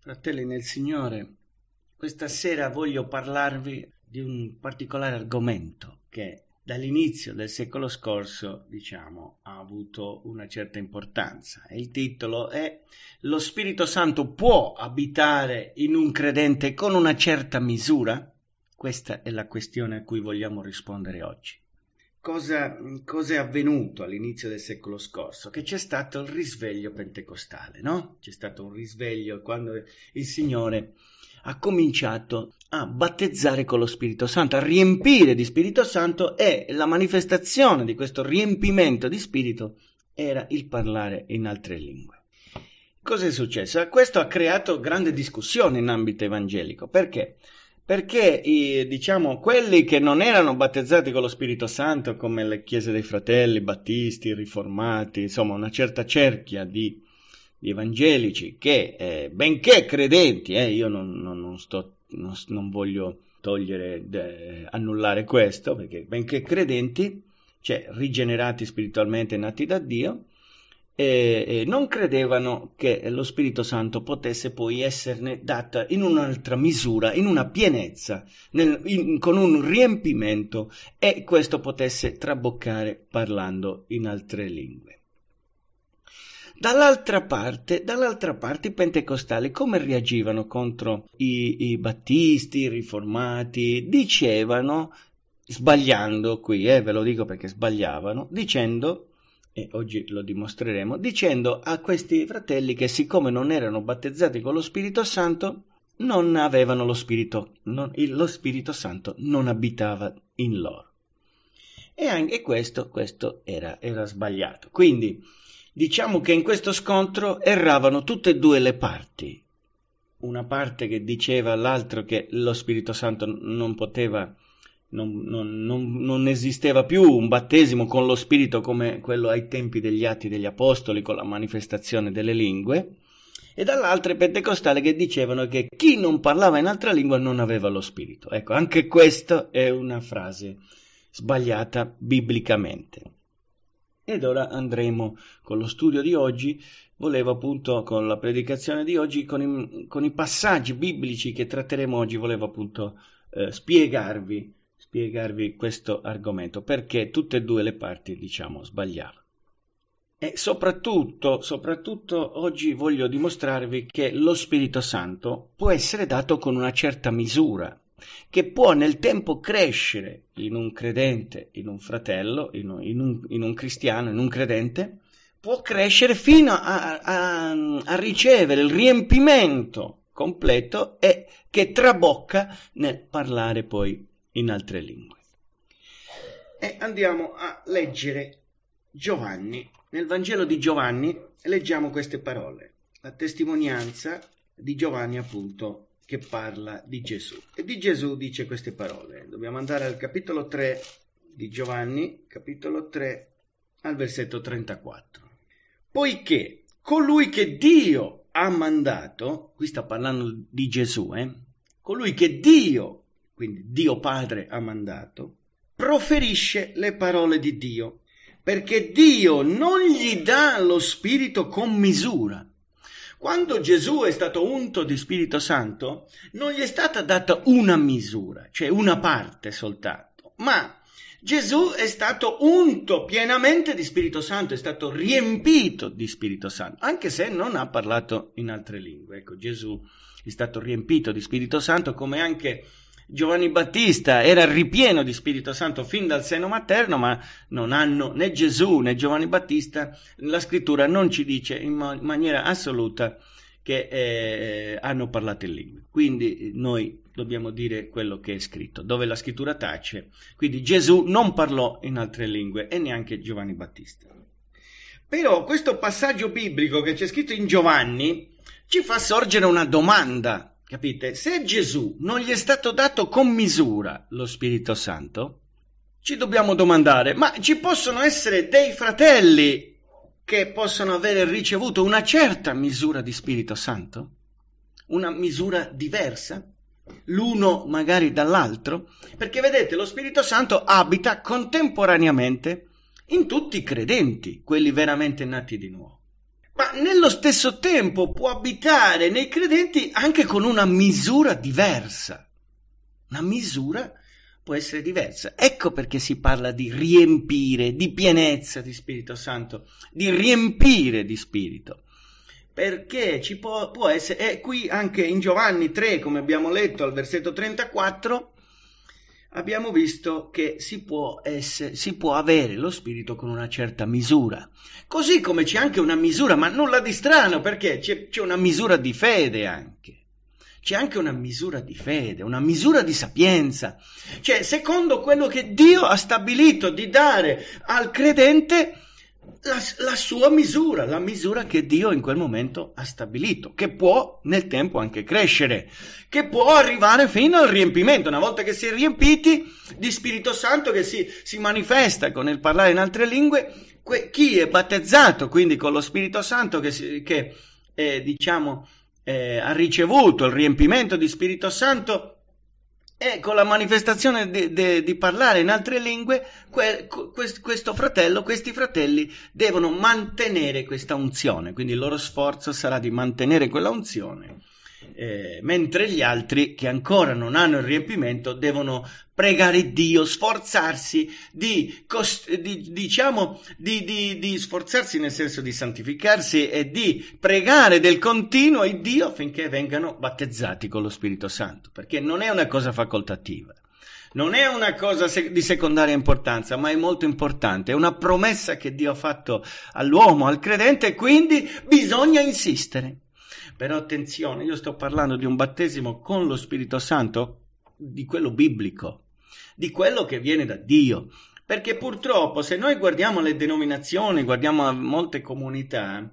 Fratelli nel Signore, questa sera voglio parlarvi di un particolare argomento che dall'inizio del secolo scorso, diciamo, ha avuto una certa importanza. Il titolo è Lo Spirito Santo può abitare in un credente con una certa misura? Questa è la questione a cui vogliamo rispondere oggi cosa, cosa, è avvenuto all'inizio del secolo scorso? Che c'è stato il risveglio pentecostale, no? C'è stato un risveglio quando il Signore ha cominciato a battezzare con lo Spirito Santo, a riempire di Spirito Santo e la manifestazione di questo riempimento di Spirito era il parlare in altre lingue. Cosa è successo? Questo ha creato grande discussione in ambito evangelico, perché? Perché diciamo, quelli che non erano battezzati con lo Spirito Santo, come le chiese dei fratelli, battisti, riformati, insomma una certa cerchia di, di evangelici che, eh, benché credenti, eh, io non, non, non, sto, non voglio togliere, eh, annullare questo, perché benché credenti, cioè rigenerati spiritualmente e nati da Dio, eh, non credevano che lo Spirito Santo potesse poi esserne data in un'altra misura, in una pienezza, nel, in, con un riempimento e questo potesse traboccare parlando in altre lingue. Dall'altra parte, dall'altra parte i pentecostali come reagivano contro i, i battisti, i riformati? Dicevano, sbagliando qui, eh, ve lo dico perché sbagliavano, dicendo e oggi lo dimostreremo, dicendo a questi fratelli che siccome non erano battezzati con lo Spirito Santo, non avevano lo Spirito, non, lo Spirito Santo non abitava in loro. E anche questo, questo era, era sbagliato. Quindi diciamo che in questo scontro erravano tutte e due le parti. Una parte che diceva all'altro che lo Spirito Santo non poteva non, non, non, non, esisteva più un battesimo con lo Spirito come quello ai tempi degli Atti degli Apostoli, con la manifestazione delle lingue, e dall'altra i pentecostali che dicevano che chi non parlava in altra lingua non aveva lo Spirito. Ecco, anche questa è una frase sbagliata biblicamente. Ed ora andremo con lo studio di oggi, volevo appunto con la predicazione di oggi, con i, con i passaggi biblici che tratteremo oggi, volevo appunto eh, spiegarvi spiegarvi questo argomento perché tutte e due le parti diciamo sbagliavano. E soprattutto, soprattutto oggi voglio dimostrarvi che lo Spirito Santo può essere dato con una certa misura, che può nel tempo crescere in un credente, in un fratello, in un, in un, in un cristiano, in un credente, può crescere fino a, a, a ricevere il riempimento completo e che trabocca nel parlare poi in altre lingue. E andiamo a leggere Giovanni. Nel Vangelo di Giovanni leggiamo queste parole, la testimonianza di Giovanni appunto che parla di Gesù. E di Gesù dice queste parole. Dobbiamo andare al capitolo 3 di Giovanni, capitolo 3 al versetto 34. Poiché colui che Dio ha mandato, qui sta parlando di Gesù, eh? colui che Dio quindi Dio Padre ha mandato, proferisce le parole di Dio, perché Dio non gli dà lo Spirito con misura. Quando Gesù è stato unto di Spirito Santo, non gli è stata data una misura, cioè una parte soltanto, ma Gesù è stato unto pienamente di Spirito Santo, è stato riempito di Spirito Santo, anche se non ha parlato in altre lingue. Ecco, Gesù è stato riempito di Spirito Santo come anche Giovanni Battista era ripieno di Spirito Santo fin dal seno materno, ma non hanno né Gesù né Giovanni Battista, la scrittura non ci dice in maniera assoluta che eh, hanno parlato in lingue. Quindi eh, noi dobbiamo dire quello che è scritto, dove la scrittura tace. Quindi Gesù non parlò in altre lingue e neanche Giovanni Battista. Però questo passaggio biblico che c'è scritto in Giovanni ci fa sorgere una domanda Capite? Se Gesù non gli è stato dato con misura lo Spirito Santo, ci dobbiamo domandare, ma ci possono essere dei fratelli che possono avere ricevuto una certa misura di Spirito Santo? Una misura diversa? L'uno magari dall'altro? Perché vedete, lo Spirito Santo abita contemporaneamente in tutti i credenti, quelli veramente nati di nuovo ma nello stesso tempo può abitare nei credenti anche con una misura diversa. Una misura può essere diversa. Ecco perché si parla di riempire, di pienezza di Spirito Santo, di riempire di Spirito. Perché ci può, può essere, e qui anche in Giovanni 3, come abbiamo letto al versetto 34, abbiamo visto che si può, essere, si può, avere lo spirito con una certa misura. Così come c'è anche una misura, ma nulla di strano, perché c'è, c'è una misura di fede anche. C'è anche una misura di fede, una misura di sapienza. Cioè, secondo quello che Dio ha stabilito di dare al credente, la, la, sua misura, la misura che Dio in quel momento ha stabilito, che può nel tempo anche crescere, che può arrivare fino al riempimento, una volta che si è riempiti di Spirito Santo che si, si manifesta con il parlare in altre lingue, que, chi è battezzato quindi con lo Spirito Santo che, si, che eh, diciamo, eh, ha ricevuto il riempimento di Spirito Santo, e eh, con la manifestazione di, de, di parlare in altre lingue, que, quest, questo fratello, questi fratelli devono mantenere questa unzione, quindi il loro sforzo sarà di mantenere quella unzione eh, mentre gli altri che ancora non hanno il riempimento devono pregare Dio, sforzarsi di, cost- di diciamo, di, di, di, sforzarsi nel senso di santificarsi e di pregare del continuo a Dio affinché vengano battezzati con lo Spirito Santo, perché non è una cosa facoltativa. Non è una cosa se- di secondaria importanza, ma è molto importante, è una promessa che Dio ha fatto all'uomo, al credente, e quindi bisogna insistere. Però attenzione, io sto parlando di un battesimo con lo Spirito Santo, di quello biblico, di quello che viene da Dio. Perché purtroppo se noi guardiamo le denominazioni, guardiamo molte comunità,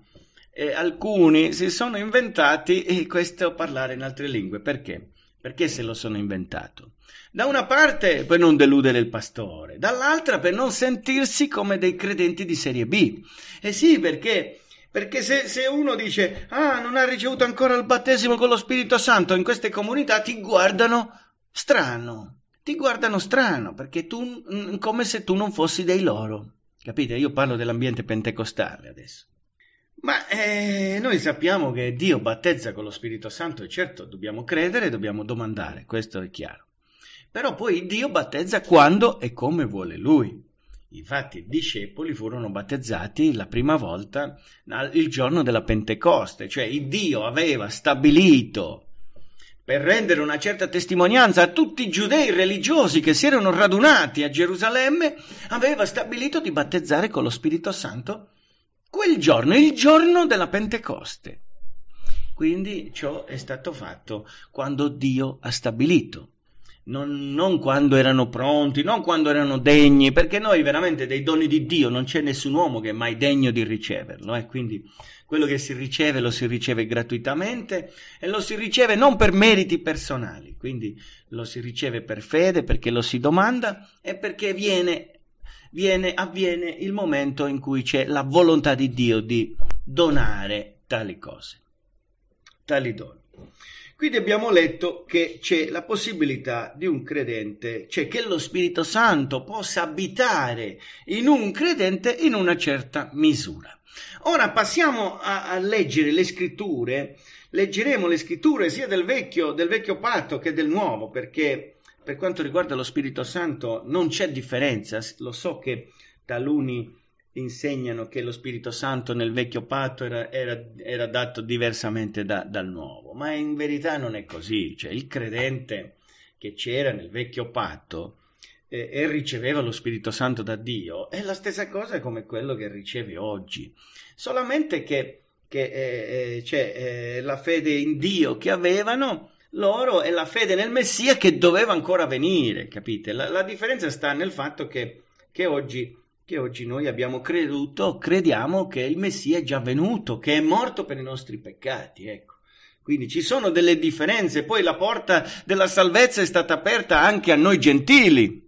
eh, alcuni si sono inventati questo parlare in altre lingue. Perché? Perché se lo sono inventato? Da una parte per non deludere il pastore, dall'altra per non sentirsi come dei credenti di serie B. E eh sì, perché perché se, se, uno dice, ah, non ha ricevuto ancora il battesimo con lo Spirito Santo, in queste comunità ti guardano strano, ti guardano strano, perché tu, mm, come se tu non fossi dei loro. Capite? Io parlo dell'ambiente pentecostale adesso. Ma eh, noi sappiamo che Dio battezza con lo Spirito Santo e certo dobbiamo credere, dobbiamo domandare, questo è chiaro. Però poi Dio battezza quando e come vuole Lui. Infatti i discepoli furono battezzati la prima volta il giorno della Pentecoste, cioè Dio aveva stabilito per rendere una certa testimonianza a tutti i giudei religiosi che si erano radunati a Gerusalemme, aveva stabilito di battezzare con lo Spirito Santo quel giorno, il giorno della Pentecoste. Quindi ciò è stato fatto quando Dio ha stabilito non, non, quando erano pronti, non quando erano degni, perché noi veramente dei doni di Dio non c'è nessun uomo che è mai degno di riceverlo, eh? quindi quello che si riceve lo si riceve gratuitamente e lo si riceve non per meriti personali, quindi lo si riceve per fede, perché lo si domanda e perché viene, viene, avviene il momento in cui c'è la volontà di Dio di donare tali cose, tali doni. Quindi abbiamo letto che c'è la possibilità di un credente, cioè che lo Spirito Santo possa abitare in un credente in una certa misura. Ora passiamo a, a leggere le scritture, leggeremo le scritture sia del vecchio, del vecchio patto che del nuovo, perché per quanto riguarda lo Spirito Santo non c'è differenza, lo so che taluni insegnano che lo Spirito Santo nel vecchio patto era, era, era dato diversamente da, dal nuovo ma in verità non è così, cioè il credente che c'era nel vecchio patto eh, e riceveva lo Spirito Santo da Dio è la stessa cosa come quello che riceve oggi, solamente che, che eh, eh, cioè, eh, la fede in Dio che avevano loro e la fede nel Messia che doveva ancora venire, capite? La, la differenza sta nel fatto che, che oggi che oggi noi abbiamo creduto, crediamo che il Messia è già venuto, che è morto per i nostri peccati, ecco. Quindi ci sono delle differenze, poi la porta della salvezza è stata aperta anche a noi gentili.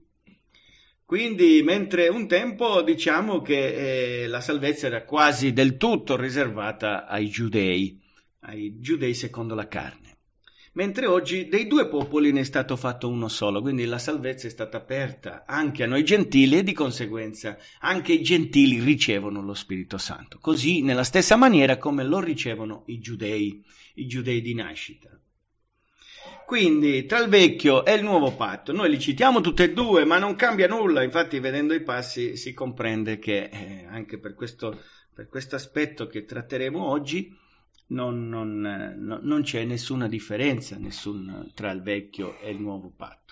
Quindi, mentre un tempo diciamo che eh, la salvezza era quasi del tutto riservata ai giudei, ai giudei secondo la carne. Mentre oggi dei due popoli ne è stato fatto uno solo, quindi la salvezza è stata aperta anche a noi gentili e di conseguenza anche i gentili ricevono lo Spirito Santo, così nella stessa maniera come lo ricevono i giudei i giudei di nascita. Quindi tra il vecchio e il nuovo patto, noi li citiamo tutti e due, ma non cambia nulla, infatti vedendo i passi si comprende che eh, anche per questo, per questo aspetto che tratteremo oggi non, non, eh, no, non c'è nessuna differenza nessun, tra il vecchio e il nuovo patto.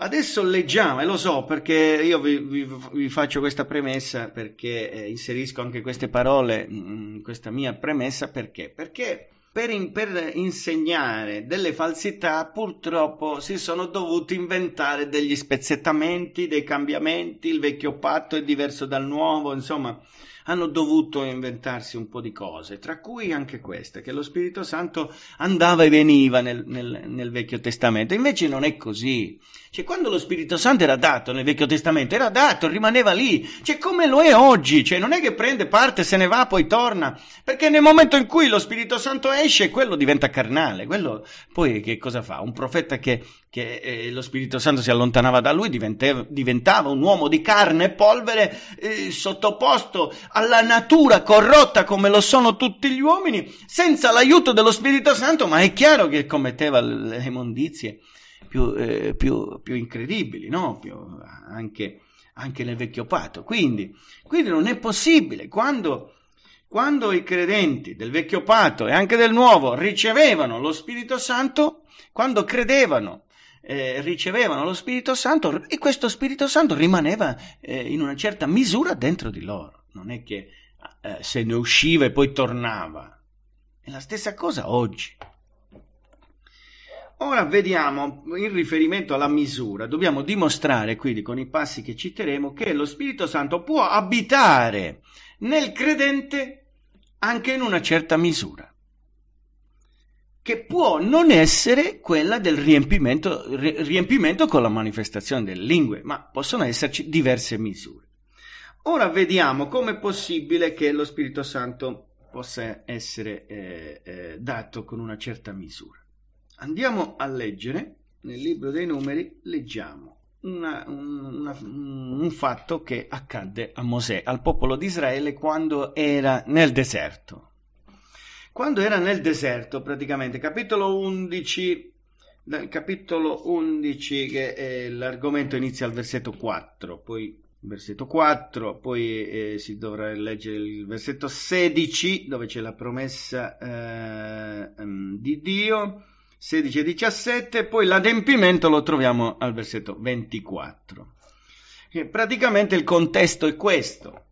Adesso leggiamo, e lo so perché io vi, vi, vi faccio questa premessa, perché eh, inserisco anche queste parole, mm, in questa mia premessa, perché? Perché per, in, per, insegnare delle falsità purtroppo si sono dovuti inventare degli spezzettamenti, dei cambiamenti, il vecchio patto è diverso dal nuovo, insomma hanno dovuto inventarsi un po' di cose, tra cui anche questa, che lo Spirito Santo andava e veniva nel, nel, nel Vecchio Testamento, invece non è così. Cioè, quando lo Spirito Santo era dato nel Vecchio Testamento, era dato, rimaneva lì, cioè come lo è oggi, cioè non è che prende parte, se ne va, poi torna, perché nel momento in cui lo Spirito Santo esce, quello diventa carnale, quello poi che cosa fa? Un profeta che, che eh, lo Spirito Santo si allontanava da lui diventava un uomo di carne e polvere eh, sottoposto alla natura corrotta come lo sono tutti gli uomini, senza l'aiuto dello Spirito Santo, ma è chiaro che commetteva le immondizie più, eh, più, più incredibili, no? più, anche, anche nel vecchio patto. Quindi, quindi non è possibile quando quando i credenti del vecchio patto e anche del nuovo ricevevano lo Spirito Santo, quando credevano eh, ricevevano lo Spirito Santo e questo Spirito Santo rimaneva eh, in una certa misura dentro di loro, non è che eh, se ne usciva e poi tornava. È la stessa cosa oggi. Ora vediamo, in riferimento alla misura, dobbiamo dimostrare quindi con i passi che citeremo che lo Spirito Santo può abitare nel credente anche in una certa misura, che può non essere quella del riempimento, riempimento con la manifestazione delle lingue, ma possono esserci diverse misure. Ora vediamo come è possibile che lo Spirito Santo possa essere eh, eh, dato con una certa misura. Andiamo a leggere, nel libro dei numeri leggiamo una, una, un fatto che accadde a Mosè, al popolo di Israele quando era nel deserto. Quando era nel deserto, praticamente, capitolo 11, dal capitolo 11 che è l'argomento inizia al versetto 4, poi versetto 4, poi eh, si dovrà leggere il versetto 16 dove c'è la promessa eh, di Dio 16 e 17, poi l'adempimento lo troviamo al versetto 24. E praticamente il contesto è questo.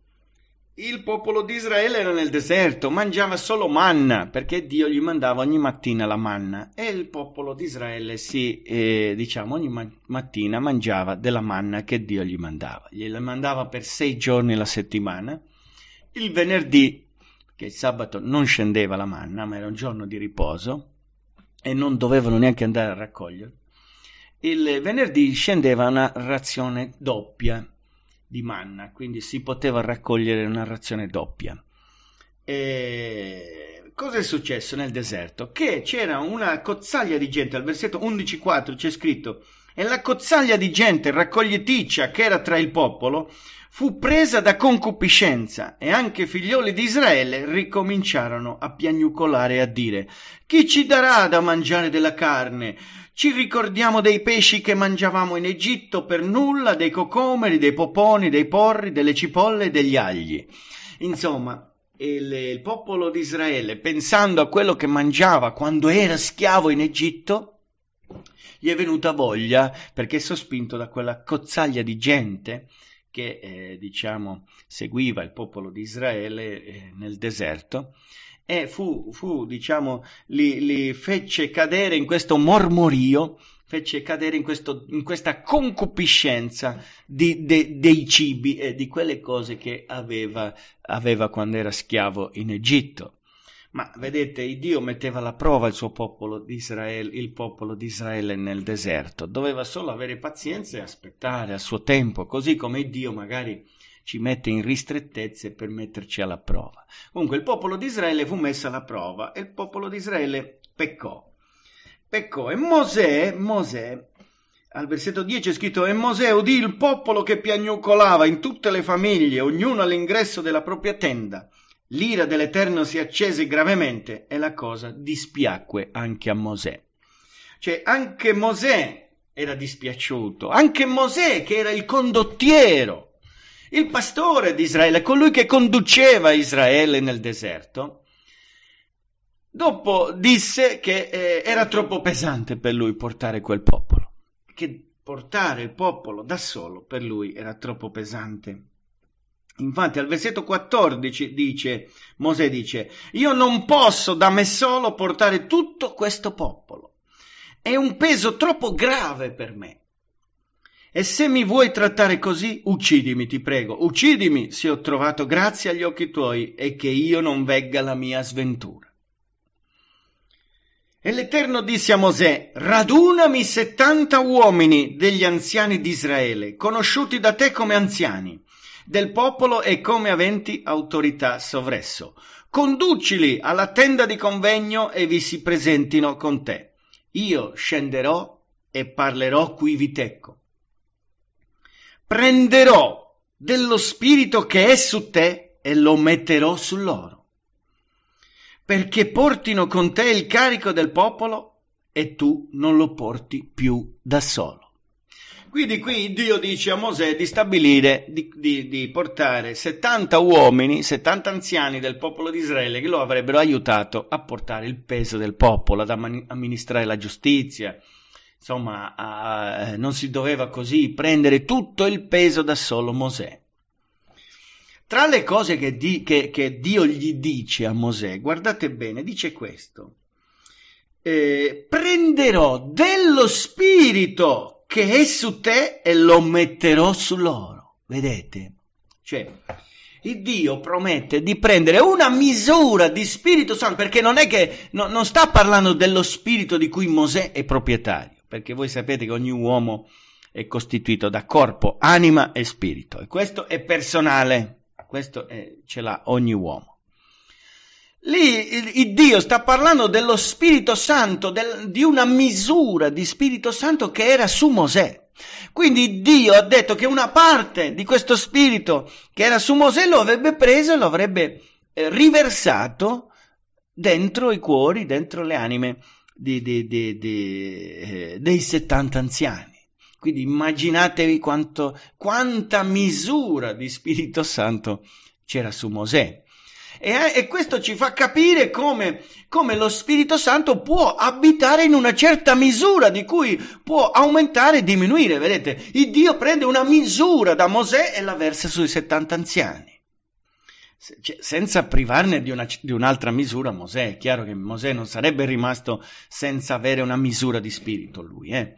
Il popolo di Israele era nel deserto, mangiava solo manna, perché Dio gli mandava ogni mattina la manna e il popolo di Israele si, eh, diciamo, ogni ma- mattina mangiava della manna che Dio gli mandava. Gliela mandava per sei giorni la settimana. Il venerdì, che il sabato non scendeva la manna, ma era un giorno di riposo, e non dovevano neanche andare a raccogliere, il venerdì scendeva una razione doppia di manna, quindi si poteva raccogliere una razione doppia. E cosa è successo nel deserto? Che c'era una cozzaglia di gente, al versetto 11.4 c'è scritto e la cozzaglia di gente raccoglieticcia che era tra il popolo fu presa da concupiscenza e anche i figlioli di Israele ricominciarono a piagnucolare e a dire chi ci darà da mangiare della carne? Ci ricordiamo dei pesci che mangiavamo in Egitto per nulla, dei cocomeri, dei poponi, dei porri, delle cipolle e degli agli. Insomma, il, il popolo di Israele, pensando a quello che mangiava quando era schiavo in Egitto, gli è venuta voglia perché sospinto da quella cozzaglia di gente che eh, diciamo seguiva il popolo di Israele eh, nel deserto e fu, fu diciamo, li, li, fece cadere in questo mormorio, fece cadere in, questo, in questa concupiscenza di, de, dei cibi e di quelle cose che aveva, aveva quando era schiavo in Egitto. Ma vedete, Dio metteva alla prova il suo popolo di Israele, il popolo di Israele nel deserto. Doveva solo avere pazienza e aspettare al suo tempo, così come Dio magari ci mette in ristrettezze per metterci alla prova. Comunque il popolo di Israele fu messo alla prova e il popolo di Israele peccò. Peccò e Mosè, Mosè al versetto 10 è scritto: E Mosè udì il popolo che piagnucolava in tutte le famiglie, ognuno all'ingresso della propria tenda. L'ira dell'Eterno si accese gravemente e la cosa dispiacque anche a Mosè. Cioè anche Mosè era dispiaciuto, anche Mosè che era il condottiero, il pastore di Israele, colui che conduceva Israele nel deserto, dopo disse che eh, era troppo pesante per lui portare quel popolo, che portare il popolo da solo per lui era troppo pesante. Infatti al versetto 14 dice, Mosè dice, io non posso da me solo portare tutto questo popolo, è un peso troppo grave per me. E se mi vuoi trattare così, uccidimi, ti prego, uccidimi se ho trovato grazia agli occhi tuoi e che io non vegga la mia sventura. E l'Eterno disse a Mosè, radunami settanta uomini degli anziani di Israele, conosciuti da te come anziani del popolo e come aventi autorità sovresso. Conducili alla tenda di convegno e vi si presentino con te. Io scenderò e parlerò qui vitecco. Prenderò dello spirito che è su te e lo metterò su loro, perché portino con te il carico del popolo e tu non lo porti più da solo. Quindi qui Dio dice a Mosè di stabilire, di, di, di, portare 70 uomini, 70 anziani del popolo di Israele che lo avrebbero aiutato a portare il peso del popolo, ad amministrare la giustizia. Insomma, a, non si doveva così prendere tutto il peso da solo Mosè. Tra le cose che, di, che, che Dio gli dice a Mosè, guardate bene, dice questo. Eh, prenderò dello spirito che è su te e lo metterò su loro. Vedete? Cioè, il Dio promette di prendere una misura di Spirito Santo, perché non è che no, non sta parlando dello Spirito di cui Mosè è proprietario, perché voi sapete che ogni uomo è costituito da corpo, anima e spirito, e questo è personale, questo è, ce l'ha ogni uomo. Lì il, Dio sta parlando dello Spirito Santo, del, di una misura di Spirito Santo che era su Mosè. Quindi Dio ha detto che una parte di questo Spirito che era su Mosè lo avrebbe preso e lo avrebbe eh, riversato dentro i cuori, dentro le anime di, di, di, eh, dei 70 anziani. Quindi immaginatevi quanto, quanta misura di Spirito Santo c'era su Mosè. E, eh, e questo ci fa capire come, come, lo Spirito Santo può abitare in una certa misura di cui può aumentare e diminuire. Vedete, il Dio prende una misura da Mosè e la versa sui 70 anziani. cioè, senza privarne di, una, di un'altra misura Mosè, è chiaro che Mosè non sarebbe rimasto senza avere una misura di spirito lui, eh?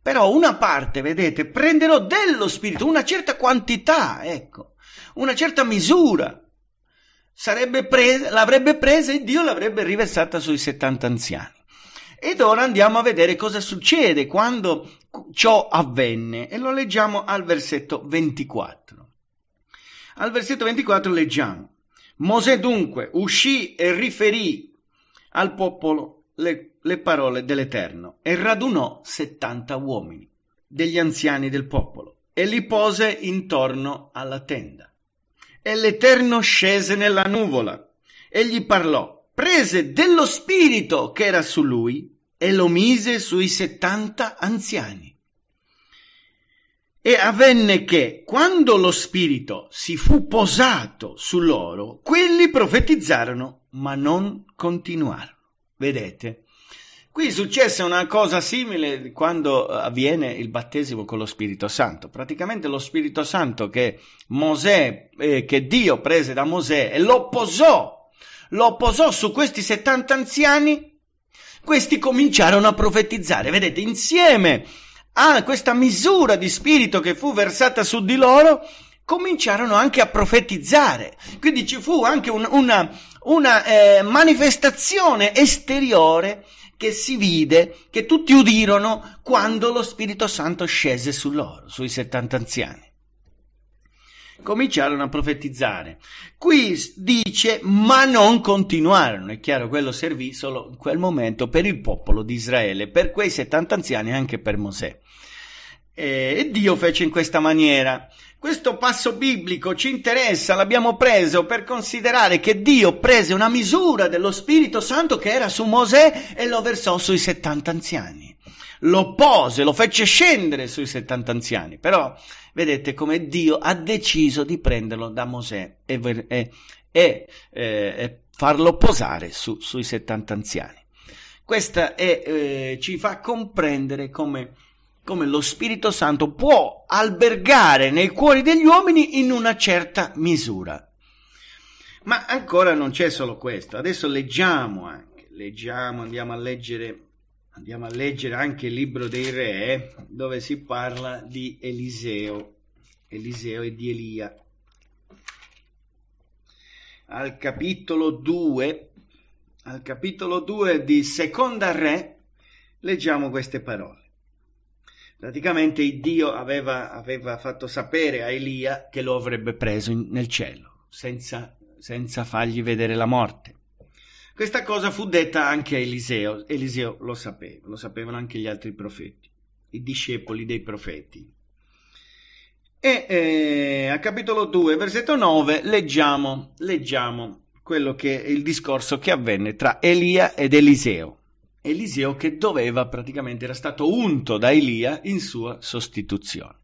però una parte, vedete, prenderò dello spirito, una certa quantità, ecco, una certa misura presa, l'avrebbe presa e Dio l'avrebbe riversata sui 70 anziani. Ed ora andiamo a vedere cosa succede quando ciò avvenne e lo leggiamo al versetto 24. Al versetto 24 leggiamo, Mosè dunque uscì e riferì al popolo le, le parole dell'Eterno e radunò 70 uomini degli anziani del popolo e li pose intorno alla tenda. E l'Eterno scese nella nuvola e gli parlò, prese dello spirito che era su lui e lo mise sui settanta anziani. E avvenne che, quando lo spirito si fu posato su loro, quelli profetizzarono, ma non continuarono. Vedete? Qui successe una cosa simile quando avviene il battesimo con lo Spirito Santo. Praticamente lo Spirito Santo che, Mosè, eh, che Dio prese da Mosè e lo posò, lo posò su questi 70 anziani, questi cominciarono a profetizzare. Vedete, insieme a questa misura di spirito che fu versata su di loro, cominciarono anche a profetizzare. Quindi ci fu anche un, una, una eh, manifestazione esteriore che si vide, che tutti udirono quando lo Spirito Santo scese su loro, sui 70 anziani. Cominciarono a profetizzare. Qui dice, ma non continuarono. È chiaro, quello servì solo in quel momento per il popolo di Israele, per quei 70 anziani e anche per Mosè. E Dio fece in questa maniera questo passo biblico ci interessa, l'abbiamo preso per considerare che Dio prese una misura dello Spirito Santo che era su Mosè e lo versò sui 70 anziani. Lo pose, lo fece scendere sui 70 anziani. Però vedete come Dio ha deciso di prenderlo da Mosè e, e, e, eh, e farlo posare su, sui 70 anziani. Questa è, eh, ci fa comprendere come come lo Spirito Santo può albergare nei cuori degli uomini in una certa misura. Ma ancora non c'è solo questo, adesso leggiamo anche, leggiamo, andiamo a leggere, andiamo a leggere anche il libro dei re dove si parla di Eliseo, Eliseo e di Elia. Al capitolo 2, al capitolo 2 di Seconda Re, leggiamo queste parole. Praticamente Dio aveva, aveva, fatto sapere a Elia che lo avrebbe preso in, nel cielo, senza, senza fargli vedere la morte. Questa cosa fu detta anche a Eliseo, Eliseo lo sapeva, lo sapevano anche gli altri profeti, i discepoli dei profeti. E eh, a capitolo 2, versetto 9, leggiamo, leggiamo quello che, il discorso che avvenne tra Elia ed Eliseo. Eliseo che doveva praticamente, era stato unto da Elia in sua sostituzione.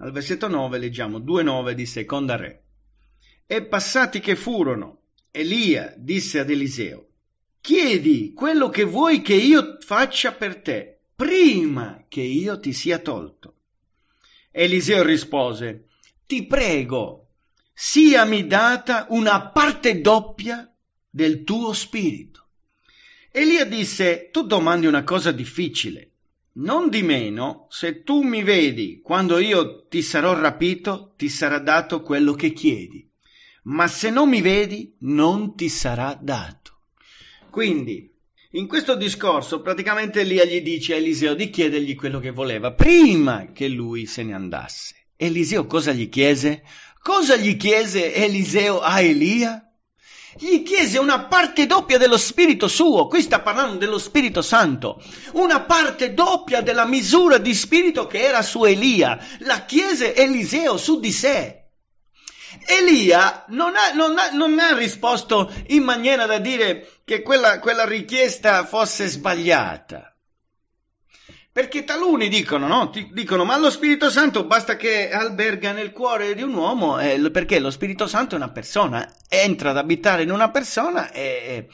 Al versetto 9 leggiamo 2.9 di Seconda Re. E passati che furono, Elia disse ad Eliseo, chiedi quello che vuoi che io faccia per te, prima che io ti sia tolto. Eliseo rispose, ti prego, siami data una parte doppia del tuo spirito. Elia disse, tu domandi una cosa difficile. Non di meno, se tu mi vedi quando io ti sarò rapito, ti sarà dato quello che chiedi. Ma se non mi vedi, non ti sarà dato. Quindi, in questo discorso, praticamente Elia gli dice a Eliseo di chiedergli quello che voleva prima che lui se ne andasse. Eliseo cosa gli chiese? Cosa gli chiese Eliseo a Elia? gli chiese una parte doppia dello Spirito suo, qui sta parlando dello Spirito Santo, una parte doppia della misura di Spirito che era su Elia, la chiese Eliseo su di sé. Elia non ha, non ha, non ha risposto in maniera da dire che quella, quella richiesta fosse sbagliata. Perché taluni dicono, no? Ti dicono, ma lo Spirito Santo basta che alberga nel cuore di un uomo, eh, perché lo Spirito Santo è una persona, entra ad abitare in una persona e,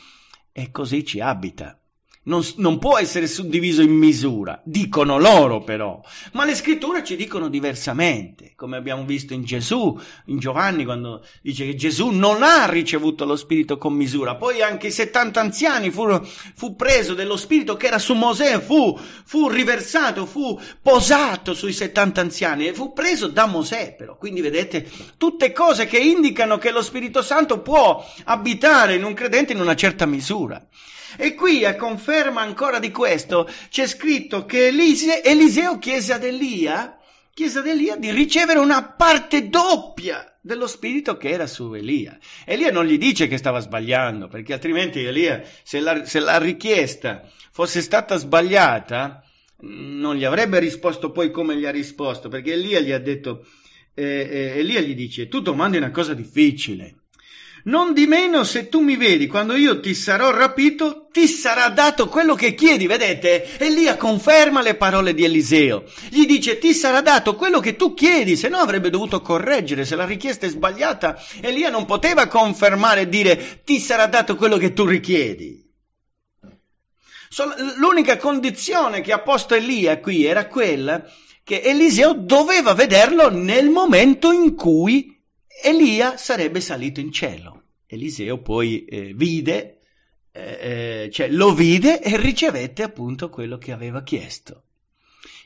e così ci abita non, non, può essere suddiviso in misura, dicono loro però, ma le scritture ci dicono diversamente, come abbiamo visto in Gesù, in Giovanni quando dice che Gesù non ha ricevuto lo Spirito con misura, poi anche i 70 anziani fu, fu preso dello Spirito che era su Mosè, fu, fu riversato, fu posato sui 70 anziani e fu preso da Mosè però, quindi vedete tutte cose che indicano che lo Spirito Santo può abitare in un credente in una certa misura. E qui a conferma ancora di questo c'è scritto che Elise, Eliseo chiese ad Elia, chiese ad Elia di ricevere una parte doppia dello spirito che era su Elia. Elia non gli dice che stava sbagliando, perché altrimenti Elia, se la, se la richiesta fosse stata sbagliata, non gli avrebbe risposto poi come gli ha risposto, perché Elia gli ha detto, eh, eh, Elia gli dice, tu domandi una cosa difficile, non di meno, se tu mi vedi quando io ti sarò rapito, ti sarà dato quello che chiedi, vedete? Elia conferma le parole di Eliseo. Gli dice: Ti sarà dato quello che tu chiedi, se no avrebbe dovuto correggere. Se la richiesta è sbagliata, Elia non poteva confermare e dire: Ti sarà dato quello che tu richiedi. L'unica condizione che ha posto Elia qui era quella che Eliseo doveva vederlo nel momento in cui Elia sarebbe salito in cielo. Eliseo poi eh, vide, eh, eh, cioè lo vide e ricevette appunto quello che aveva chiesto.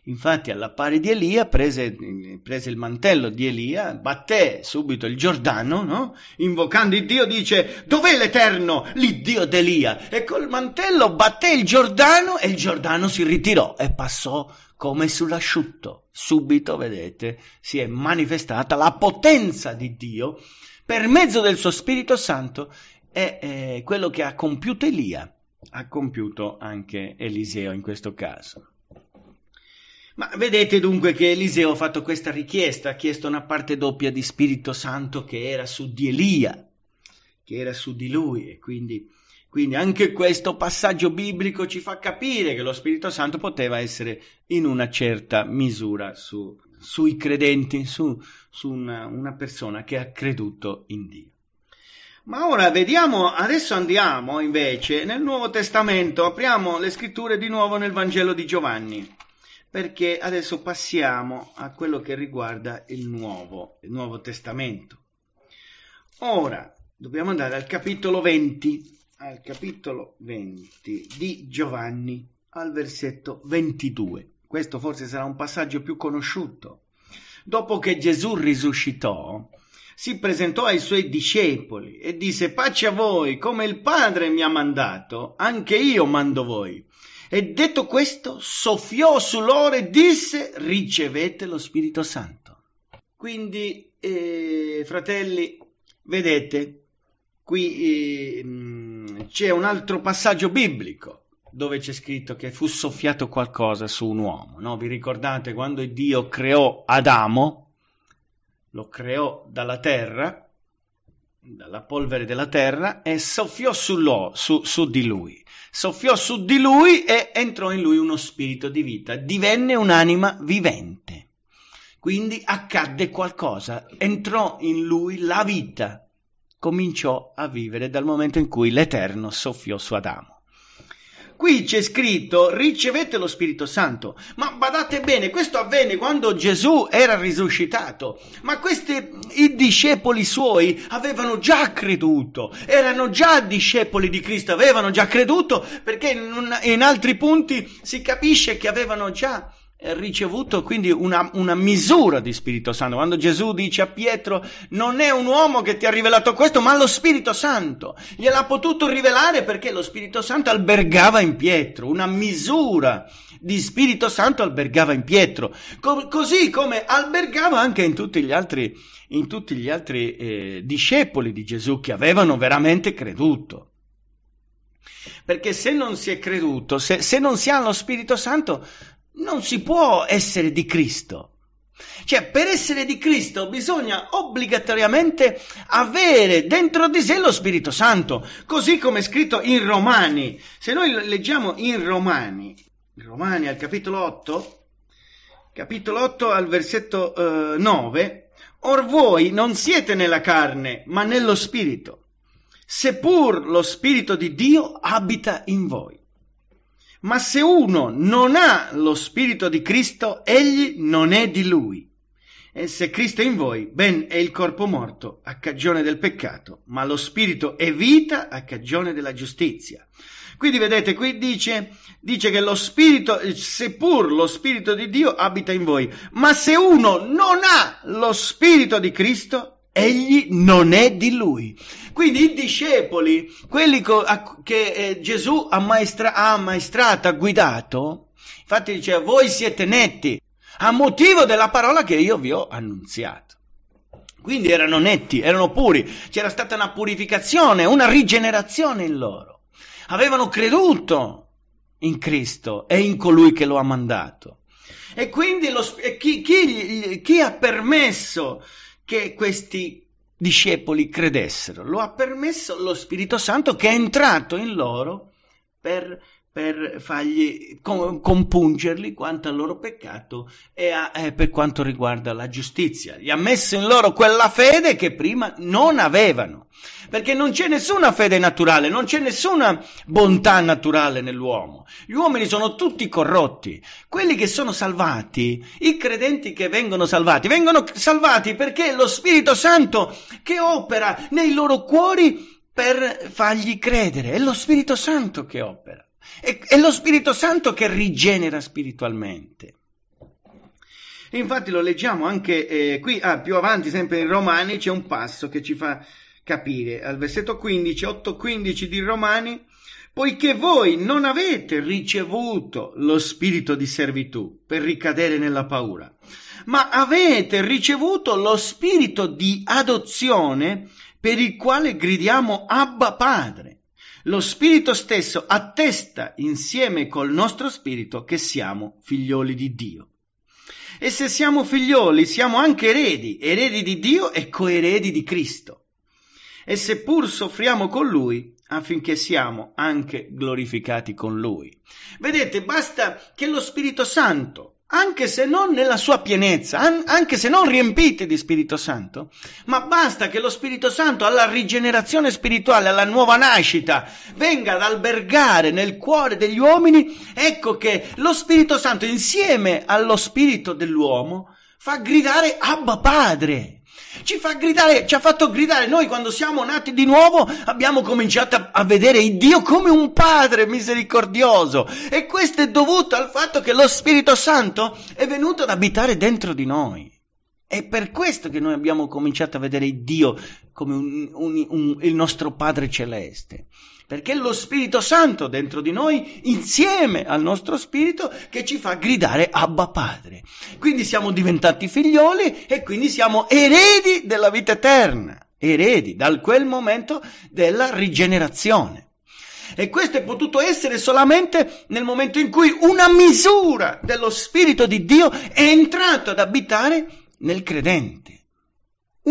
Infatti, alla pari di Elia, prese, prese, il mantello di Elia, batté subito il Giordano, no? invocando il Dio, dice: Dov'è l'Eterno, l'Iddio d'Elia? E col mantello batté il Giordano e il Giordano si ritirò e passò come sull'asciutto. Subito, vedete, si è manifestata la potenza di Dio per mezzo del suo Spirito Santo e eh, quello che ha compiuto Elia ha compiuto anche Eliseo in questo caso. Ma vedete dunque che Eliseo ha fatto questa richiesta, ha chiesto una parte doppia di Spirito Santo che era su di Elia, che era su di lui e quindi quindi anche questo passaggio biblico ci fa capire che lo Spirito Santo poteva essere in una certa misura su, sui credenti, su, su una, una persona che ha creduto in Dio. Ma ora vediamo, adesso andiamo invece nel Nuovo Testamento, apriamo le scritture di nuovo nel Vangelo di Giovanni, perché adesso passiamo a quello che riguarda il Nuovo, il nuovo Testamento. Ora dobbiamo andare al capitolo 20 al capitolo 20 di Giovanni al versetto 22. Questo forse sarà un passaggio più conosciuto. Dopo che Gesù risuscitò, si presentò ai suoi discepoli e disse pace a voi, come il Padre mi ha mandato, anche io mando voi. E detto questo, soffiò su loro e disse ricevete lo Spirito Santo. Quindi, eh, fratelli, vedete, qui eh, c'è un altro passaggio biblico dove c'è scritto che fu soffiato qualcosa su un uomo. No? Vi ricordate quando Dio creò Adamo? Lo creò dalla terra, dalla polvere della terra, e soffiò su, su, su di lui. Soffiò su di lui e entrò in lui uno spirito di vita. Divenne un'anima vivente. Quindi accadde qualcosa, entrò in lui la vita cominciò a vivere dal momento in cui l'Eterno soffiò su Adamo. Qui c'è scritto ricevete lo Spirito Santo, ma badate bene, questo avvenne quando Gesù era risuscitato, ma questi i discepoli suoi avevano già creduto, erano già discepoli di Cristo, avevano già creduto perché in, un, in altri punti si capisce che avevano già ricevuto quindi una, una, misura di Spirito Santo. Quando Gesù dice a Pietro, non è un uomo che ti ha rivelato questo, ma lo Spirito Santo. Gliel'ha potuto rivelare perché lo Spirito Santo albergava in Pietro, una misura di Spirito Santo albergava in Pietro, Co- così come albergava anche in tutti gli altri, tutti gli altri eh, discepoli di Gesù che avevano veramente creduto. Perché se non si è creduto, se, se non si ha lo Spirito Santo, non si può essere di Cristo. Cioè, per essere di Cristo bisogna obbligatoriamente avere dentro di sé lo Spirito Santo, così come è scritto in Romani. Se noi leggiamo in Romani, Romani al capitolo 8, capitolo 8 al versetto eh, 9, or voi non siete nella carne, ma nello Spirito, seppur lo Spirito di Dio abita in voi. Ma se uno non ha lo Spirito di Cristo, egli non è di lui. E se Cristo è in voi, ben è il corpo morto a cagione del peccato, ma lo Spirito è vita a cagione della giustizia. Quindi vedete, qui dice, dice che lo Spirito, seppur lo Spirito di Dio abita in voi, ma se uno non ha lo Spirito di Cristo, egli non è di lui. Quindi i discepoli, quelli co- a- che eh, Gesù ha, maestra- ha maestrato, ha guidato, infatti diceva voi siete netti a motivo della parola che io vi ho annunziato. Quindi erano netti, erano puri, c'era stata una purificazione, una rigenerazione in loro. Avevano creduto in Cristo e in colui che lo ha mandato. E quindi lo, chi, chi, chi ha permesso che questi discepoli credessero. Lo ha permesso lo Spirito Santo che è entrato in loro per per fargli com- compungerli quanto al loro peccato e a, eh, per quanto riguarda la giustizia. Gli ha messo in loro quella fede che prima non avevano, perché non c'è nessuna fede naturale, non c'è nessuna bontà naturale nell'uomo. Gli uomini sono tutti corrotti. Quelli che sono salvati, i credenti che vengono salvati, vengono salvati perché è lo Spirito Santo che opera nei loro cuori per fargli credere, è lo Spirito Santo che opera. È, lo Spirito Santo che rigenera spiritualmente. Infatti lo leggiamo anche eh, qui, ah, più avanti, sempre in Romani, c'è un passo che ci fa capire. Al versetto 15, 8-15 di Romani, poiché voi non avete ricevuto lo spirito di servitù per ricadere nella paura, ma avete ricevuto lo spirito di adozione per il quale gridiamo Abba Padre. Lo Spirito stesso attesta insieme col nostro spirito che siamo figlioli di Dio. E se siamo figlioli, siamo anche eredi, eredi di Dio e coeredi di Cristo. E seppur soffriamo con Lui, affinché siamo anche glorificati con Lui. Vedete, basta che lo Spirito Santo anche se non nella sua pienezza, an- anche se non riempite di Spirito Santo, ma basta che lo Spirito Santo alla rigenerazione spirituale, alla nuova nascita, venga ad albergare nel cuore degli uomini, ecco che lo Spirito Santo insieme allo Spirito dell'uomo fa gridare Abba Padre. Ci fa gridare, ci ha fatto gridare. Noi quando siamo nati di nuovo abbiamo cominciato a, a vedere Dio come un padre misericordioso. E questo è dovuto al fatto che lo Spirito Santo è venuto ad abitare dentro di noi. È per questo che noi abbiamo cominciato a vedere Dio come un, un, un, il nostro Padre Celeste perché è lo Spirito Santo dentro di noi, insieme al nostro spirito, che ci fa gridare Abba Padre. Quindi siamo diventati figlioli e quindi siamo eredi della vita eterna, eredi da quel momento della rigenerazione. E questo è potuto essere solamente nel momento in cui una misura dello Spirito di Dio è entrato ad abitare nel credente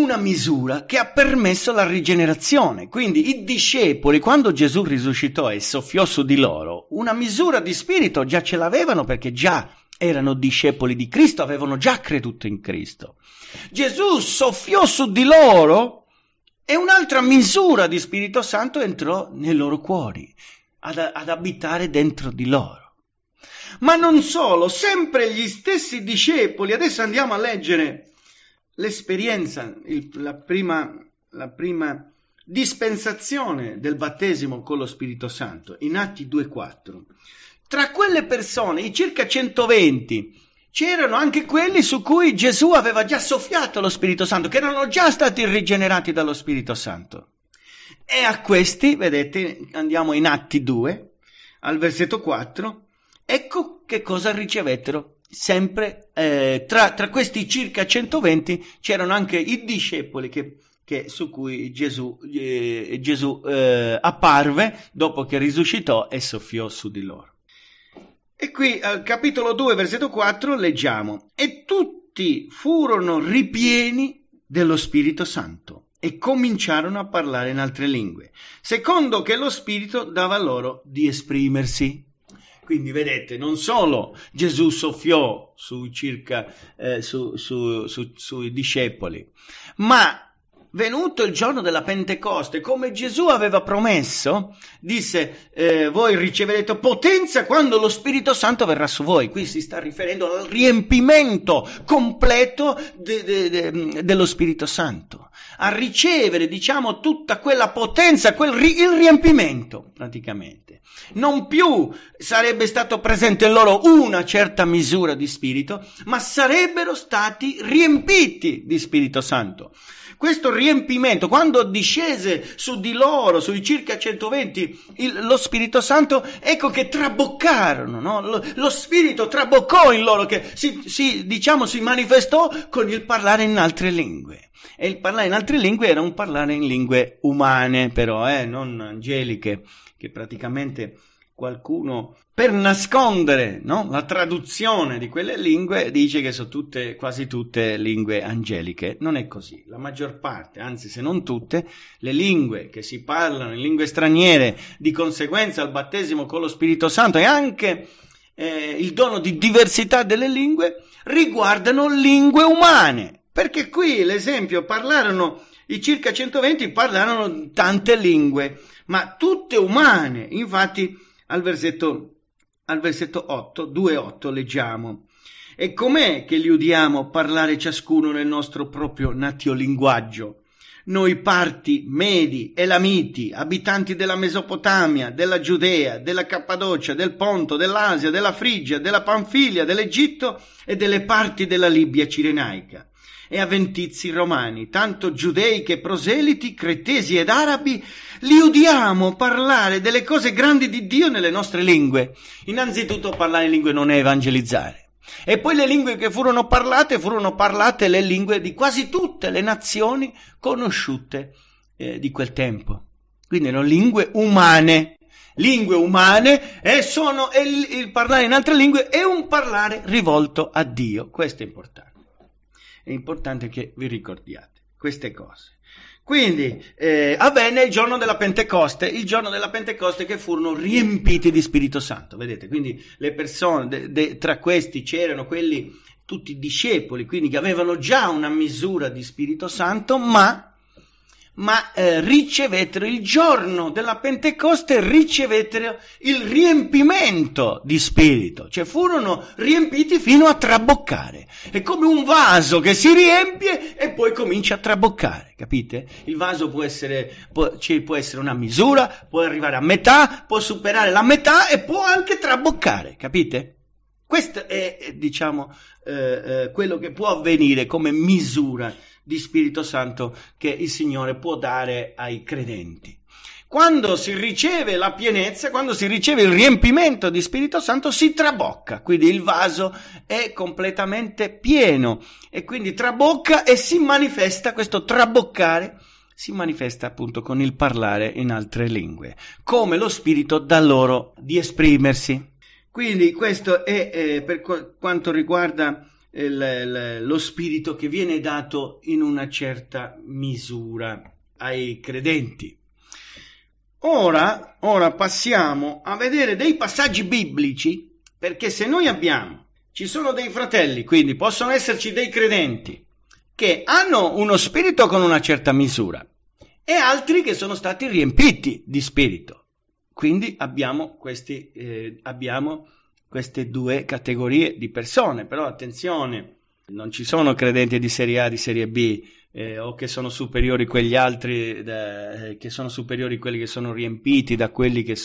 una misura che ha permesso la rigenerazione. Quindi i discepoli, quando Gesù risuscitò e soffiò su di loro, una misura di spirito già ce l'avevano perché già erano discepoli di Cristo, avevano già creduto in Cristo. Gesù soffiò su di loro e un'altra misura di Spirito Santo entrò nei loro cuori, ad, ad abitare dentro di loro. Ma non solo, sempre gli stessi discepoli, adesso andiamo a leggere l'esperienza, il, la, prima, la prima dispensazione del battesimo con lo Spirito Santo, in Atti 2.4. Tra quelle persone, i circa 120, c'erano anche quelli su cui Gesù aveva già soffiato lo Spirito Santo, che erano già stati rigenerati dallo Spirito Santo. E a questi, vedete, andiamo in Atti 2, al versetto 4, ecco che cosa ricevettero sempre eh, tra, tra, questi circa 120 c'erano anche i discepoli che, che, su cui Gesù, eh, Gesù eh, apparve dopo che risuscitò e soffiò su di loro. E qui al eh, capitolo 2, versetto 4, leggiamo: E tutti furono ripieni dello Spirito Santo e cominciarono a parlare in altre lingue, secondo che lo Spirito dava loro di esprimersi. Quindi vedete, non solo Gesù soffiò su circa, eh, su, su, su, sui discepoli, ma venuto il giorno della Pentecoste, come Gesù aveva promesso, disse, eh, voi riceverete potenza quando lo Spirito Santo verrà su voi. Qui si sta riferendo al riempimento completo de, de, de, dello Spirito Santo, a ricevere, diciamo, tutta quella potenza, quel ri, il riempimento, praticamente. Non più sarebbe stato presente in loro una certa misura di Spirito, ma sarebbero stati riempiti di Spirito Santo questo riempimento, quando discese su di loro, sui circa 120, il, lo Spirito Santo, ecco che traboccarono, no? lo, lo, Spirito traboccò in loro, che si, si, diciamo, si manifestò con il parlare in altre lingue. E il parlare in altre lingue era un parlare in lingue umane, però, eh, non angeliche, che praticamente qualcuno per nascondere no? la traduzione di quelle lingue dice che sono tutte, quasi tutte lingue angeliche. Non è così. La maggior parte, anzi se non tutte, le lingue che si parlano in lingue straniere di conseguenza al battesimo con lo Spirito Santo e anche eh, il dono di diversità delle lingue riguardano lingue umane. Perché qui, l'esempio, parlarono i circa 120 parlarono tante lingue, ma tutte umane. Infatti al versetto, al versetto 8, 2.8 leggiamo. E com'è che li udiamo parlare ciascuno nel nostro proprio natio linguaggio? Noi parti, medi, elamiti, abitanti della Mesopotamia, della Giudea, della Cappadocia, del Ponto, dell'Asia, della Frigia, della Panfilia, dell'Egitto e delle parti della Libia cirenaica e avventizi romani, tanto giudei che proseliti, cretesi ed arabi, li udiamo parlare delle cose grandi di Dio nelle nostre lingue. Innanzitutto parlare in lingue non è evangelizzare. E poi le lingue che furono parlate furono parlate le lingue di quasi tutte le nazioni conosciute eh, di quel tempo. Quindi erano lingue umane, lingue umane e sono, il, il parlare in altre lingue è un parlare rivolto a Dio. Questo è importante. È importante che vi ricordiate queste cose. Quindi eh, avvenne il giorno della Pentecoste, il giorno della Pentecoste che furono riempiti di Spirito Santo, vedete? Quindi le persone, de, de, tra questi c'erano quelli, tutti discepoli, quindi che avevano già una misura di Spirito Santo, ma ma eh, ricevettero il giorno della Pentecoste, ricevettero il riempimento di spirito, cioè furono riempiti fino a traboccare. È come un vaso che si riempie e poi comincia a traboccare, capite? Il vaso può essere, può, cioè, può essere una misura, può arrivare a metà, può superare la metà e può anche traboccare, capite? Questo è, diciamo, eh, eh, quello che può avvenire come misura di Spirito Santo che il Signore può dare ai credenti. Quando si riceve la pienezza, quando si riceve il riempimento di Spirito Santo, si trabocca, quindi il vaso è completamente pieno e quindi trabocca e si manifesta questo traboccare si manifesta appunto con il parlare in altre lingue, come lo spirito dà loro di esprimersi. Quindi questo è eh, per co- quanto riguarda il, lo spirito che viene dato in una certa misura ai credenti. Ora, ora passiamo a vedere dei passaggi biblici, perché se noi abbiamo, ci sono dei fratelli, quindi possono esserci dei credenti che hanno uno spirito con una certa misura e altri che sono stati riempiti di spirito. Quindi abbiamo questi, eh, abbiamo queste due categorie di persone, però attenzione, non ci sono credenti di serie A, di serie B eh, o che sono superiori quegli altri, eh, che sono superiori quelli che sono riempiti da quelli che,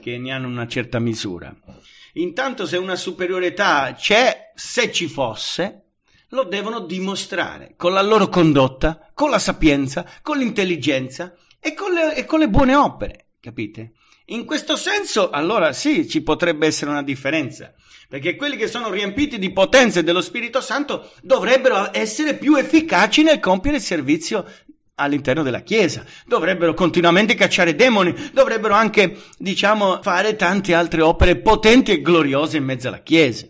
che ne hanno una certa misura. Intanto se una superiorità c'è, se ci fosse, lo devono dimostrare con la loro condotta, con la sapienza, con l'intelligenza e con le, e con le buone opere, capite? In questo senso, allora sì, ci potrebbe essere una differenza, perché quelli che sono riempiti di potenze dello Spirito Santo dovrebbero essere più efficaci nel compiere il servizio all'interno della Chiesa, dovrebbero continuamente cacciare demoni, dovrebbero anche, diciamo, fare tante altre opere potenti e gloriose in mezzo alla Chiesa.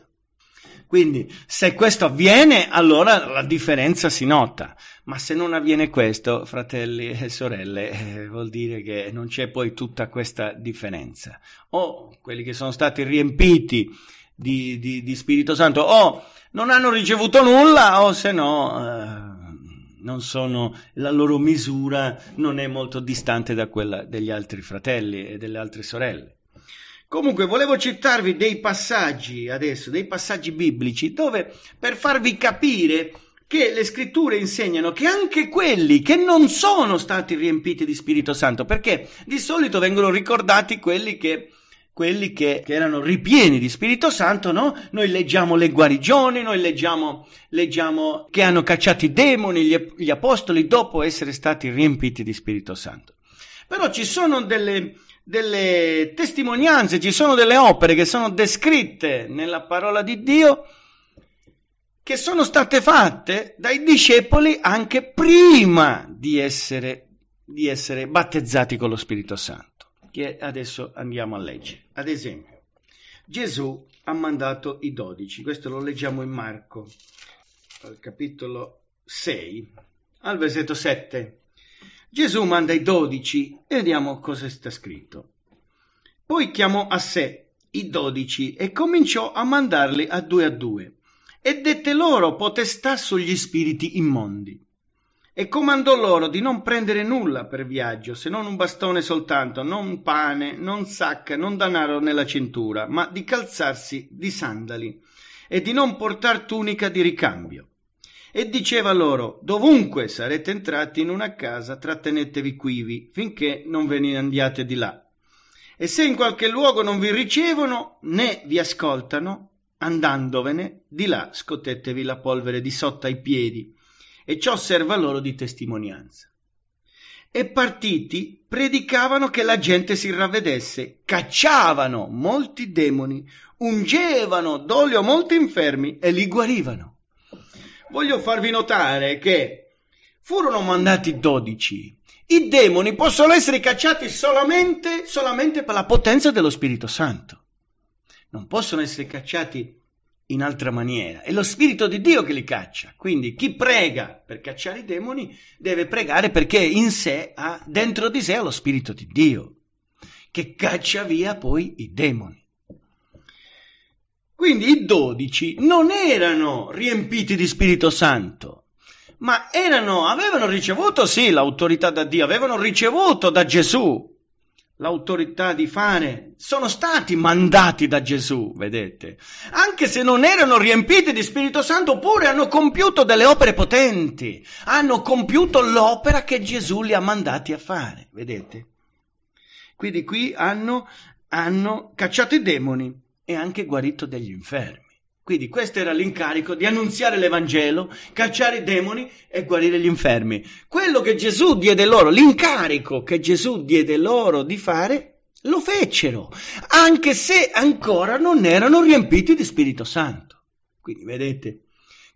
Quindi, se questo avviene, allora la differenza si nota. Ma se non avviene questo, fratelli e sorelle, eh, vuol dire che non c'è poi tutta questa differenza. O quelli che sono stati riempiti di, di, di Spirito Santo, o non hanno ricevuto nulla, o se no... Eh, sono, la loro misura non è molto distante da quella degli altri fratelli e delle altre sorelle. Comunque volevo citarvi dei passaggi adesso, dei passaggi biblici, dove per farvi capire che le scritture insegnano che anche quelli che non sono stati riempiti di Spirito Santo, perché di solito vengono ricordati quelli che quelli che, che, erano ripieni di Spirito Santo, no? Noi leggiamo le guarigioni, noi leggiamo, leggiamo che hanno cacciato i demoni, gli, gli, apostoli, dopo essere stati riempiti di Spirito Santo. Però ci sono delle, delle testimonianze, ci sono delle opere che sono descritte nella parola di Dio che sono state fatte dai discepoli anche prima di essere, di essere battezzati con lo Spirito Santo, che adesso andiamo a leggere. Ad esempio, Gesù ha mandato i dodici, questo lo leggiamo in Marco, al capitolo 6, al versetto 7. Gesù manda i dodici e vediamo cosa sta scritto. Poi chiamò a sé i dodici e cominciò a mandarli a due a due, e dette loro potestà sugli spiriti immondi. E comandò loro di non prendere nulla per viaggio, se non un bastone soltanto, non pane, non sacca, non danaro nella cintura, ma di calzarsi di sandali e di non portar tunica di ricambio. E diceva loro, dovunque sarete entrati in una casa, trattenetevi quivi, finché non ve ne andiate di là. E se in qualche luogo non vi ricevono, né vi ascoltano, Andandovene, di là scotettevi la polvere di sotto ai piedi, e ciò serva loro di testimonianza. E partiti predicavano che la gente si ravvedesse, cacciavano molti demoni, ungevano d'olio molti infermi e li guarivano. Voglio farvi notare che furono mandati dodici. I demoni possono essere cacciati solamente, solamente per la potenza dello Spirito Santo non possono essere cacciati in altra maniera. È lo Spirito di Dio che li caccia. Quindi chi prega per cacciare i demoni deve pregare perché in sé ha, dentro di sé, lo Spirito di Dio che caccia via poi i demoni. Quindi i dodici non erano riempiti di Spirito Santo, ma erano, avevano ricevuto sì l'autorità da Dio, avevano ricevuto da Gesù l'autorità di fare, sono stati mandati da Gesù, vedete, anche se non erano riempiti di Spirito Santo, oppure hanno compiuto delle opere potenti, hanno compiuto l'opera che Gesù li ha mandati a fare, vedete. Quindi qui hanno, hanno cacciato i demoni e anche guarito degli infermi. Quindi questo era l'incarico di annunziare l'Evangelo, cacciare i demoni e guarire gli infermi. Quello che Gesù diede loro, l'incarico che Gesù diede loro di fare, lo fecero, anche se ancora non erano riempiti di Spirito Santo. Quindi vedete,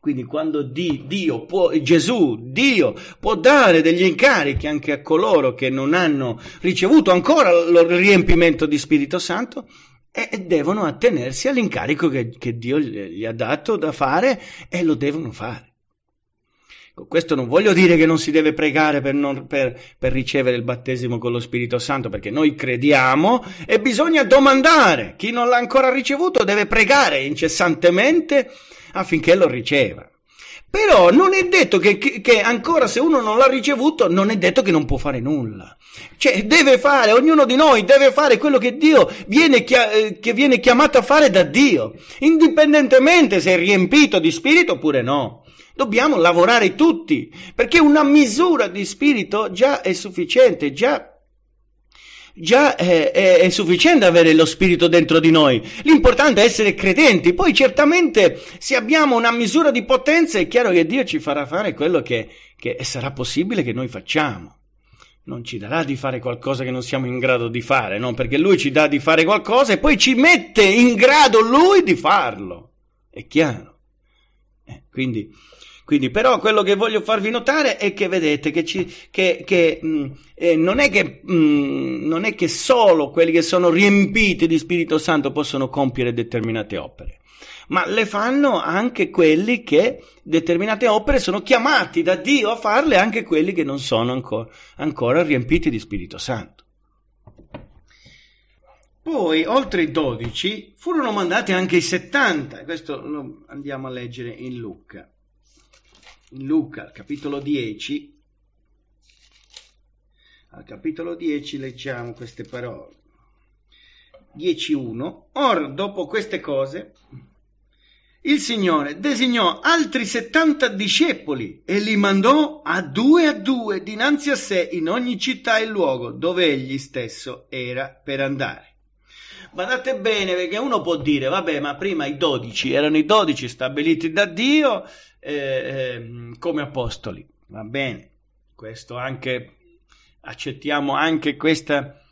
quindi quando Dio, può, Gesù, Dio può dare degli incarichi anche a coloro che non hanno ricevuto ancora il riempimento di Spirito Santo, e devono attenersi all'incarico che, che Dio gli ha dato da fare e lo devono fare. Con questo non voglio dire che non si deve pregare per, non, per, per, ricevere il battesimo con lo Spirito Santo, perché noi crediamo e bisogna domandare. Chi non l'ha ancora ricevuto deve pregare incessantemente affinché lo riceva. Però non è detto che, che, che, ancora se uno non l'ha ricevuto, non è detto che non può fare nulla. Cioè, deve fare, ognuno di noi deve fare quello che Dio viene, chia- eh, che viene chiamato a fare da Dio, indipendentemente se è riempito di spirito oppure no. Dobbiamo lavorare tutti, perché una misura di spirito già è sufficiente, già già è, eh, è, è, sufficiente avere lo spirito dentro di noi. L'importante è essere credenti. Poi certamente se abbiamo una misura di potenza è chiaro che Dio ci farà fare quello che, che sarà possibile che noi facciamo. Non ci darà di fare qualcosa che non siamo in grado di fare, no? Perché Lui ci dà di fare qualcosa e poi ci mette in grado Lui di farlo. È chiaro? Eh, quindi quindi, però, quello che voglio farvi notare è che vedete che, ci, che, che mh, mm, eh, non, è che, mh, mm, non è che solo quelli che sono riempiti di Spirito Santo possono compiere determinate opere ma le fanno anche quelli che determinate opere sono chiamati da Dio a farle, anche quelli che non sono ancora, ancora riempiti di Spirito Santo. Poi, oltre i dodici, furono mandati anche i settanta, questo lo andiamo a leggere in Luca in Luca, al capitolo 10, al capitolo 10 leggiamo queste parole. 10.1. Or, dopo queste cose, il Signore designò altri 70 discepoli e li mandò a due a due dinanzi a sé in ogni città e luogo dove egli stesso era per andare. Badate bene perché uno può dire, vabbè, ma prima i dodici erano i dodici stabiliti da Dio eh, eh, come apostoli. Va bene, questo anche, accettiamo anche questa,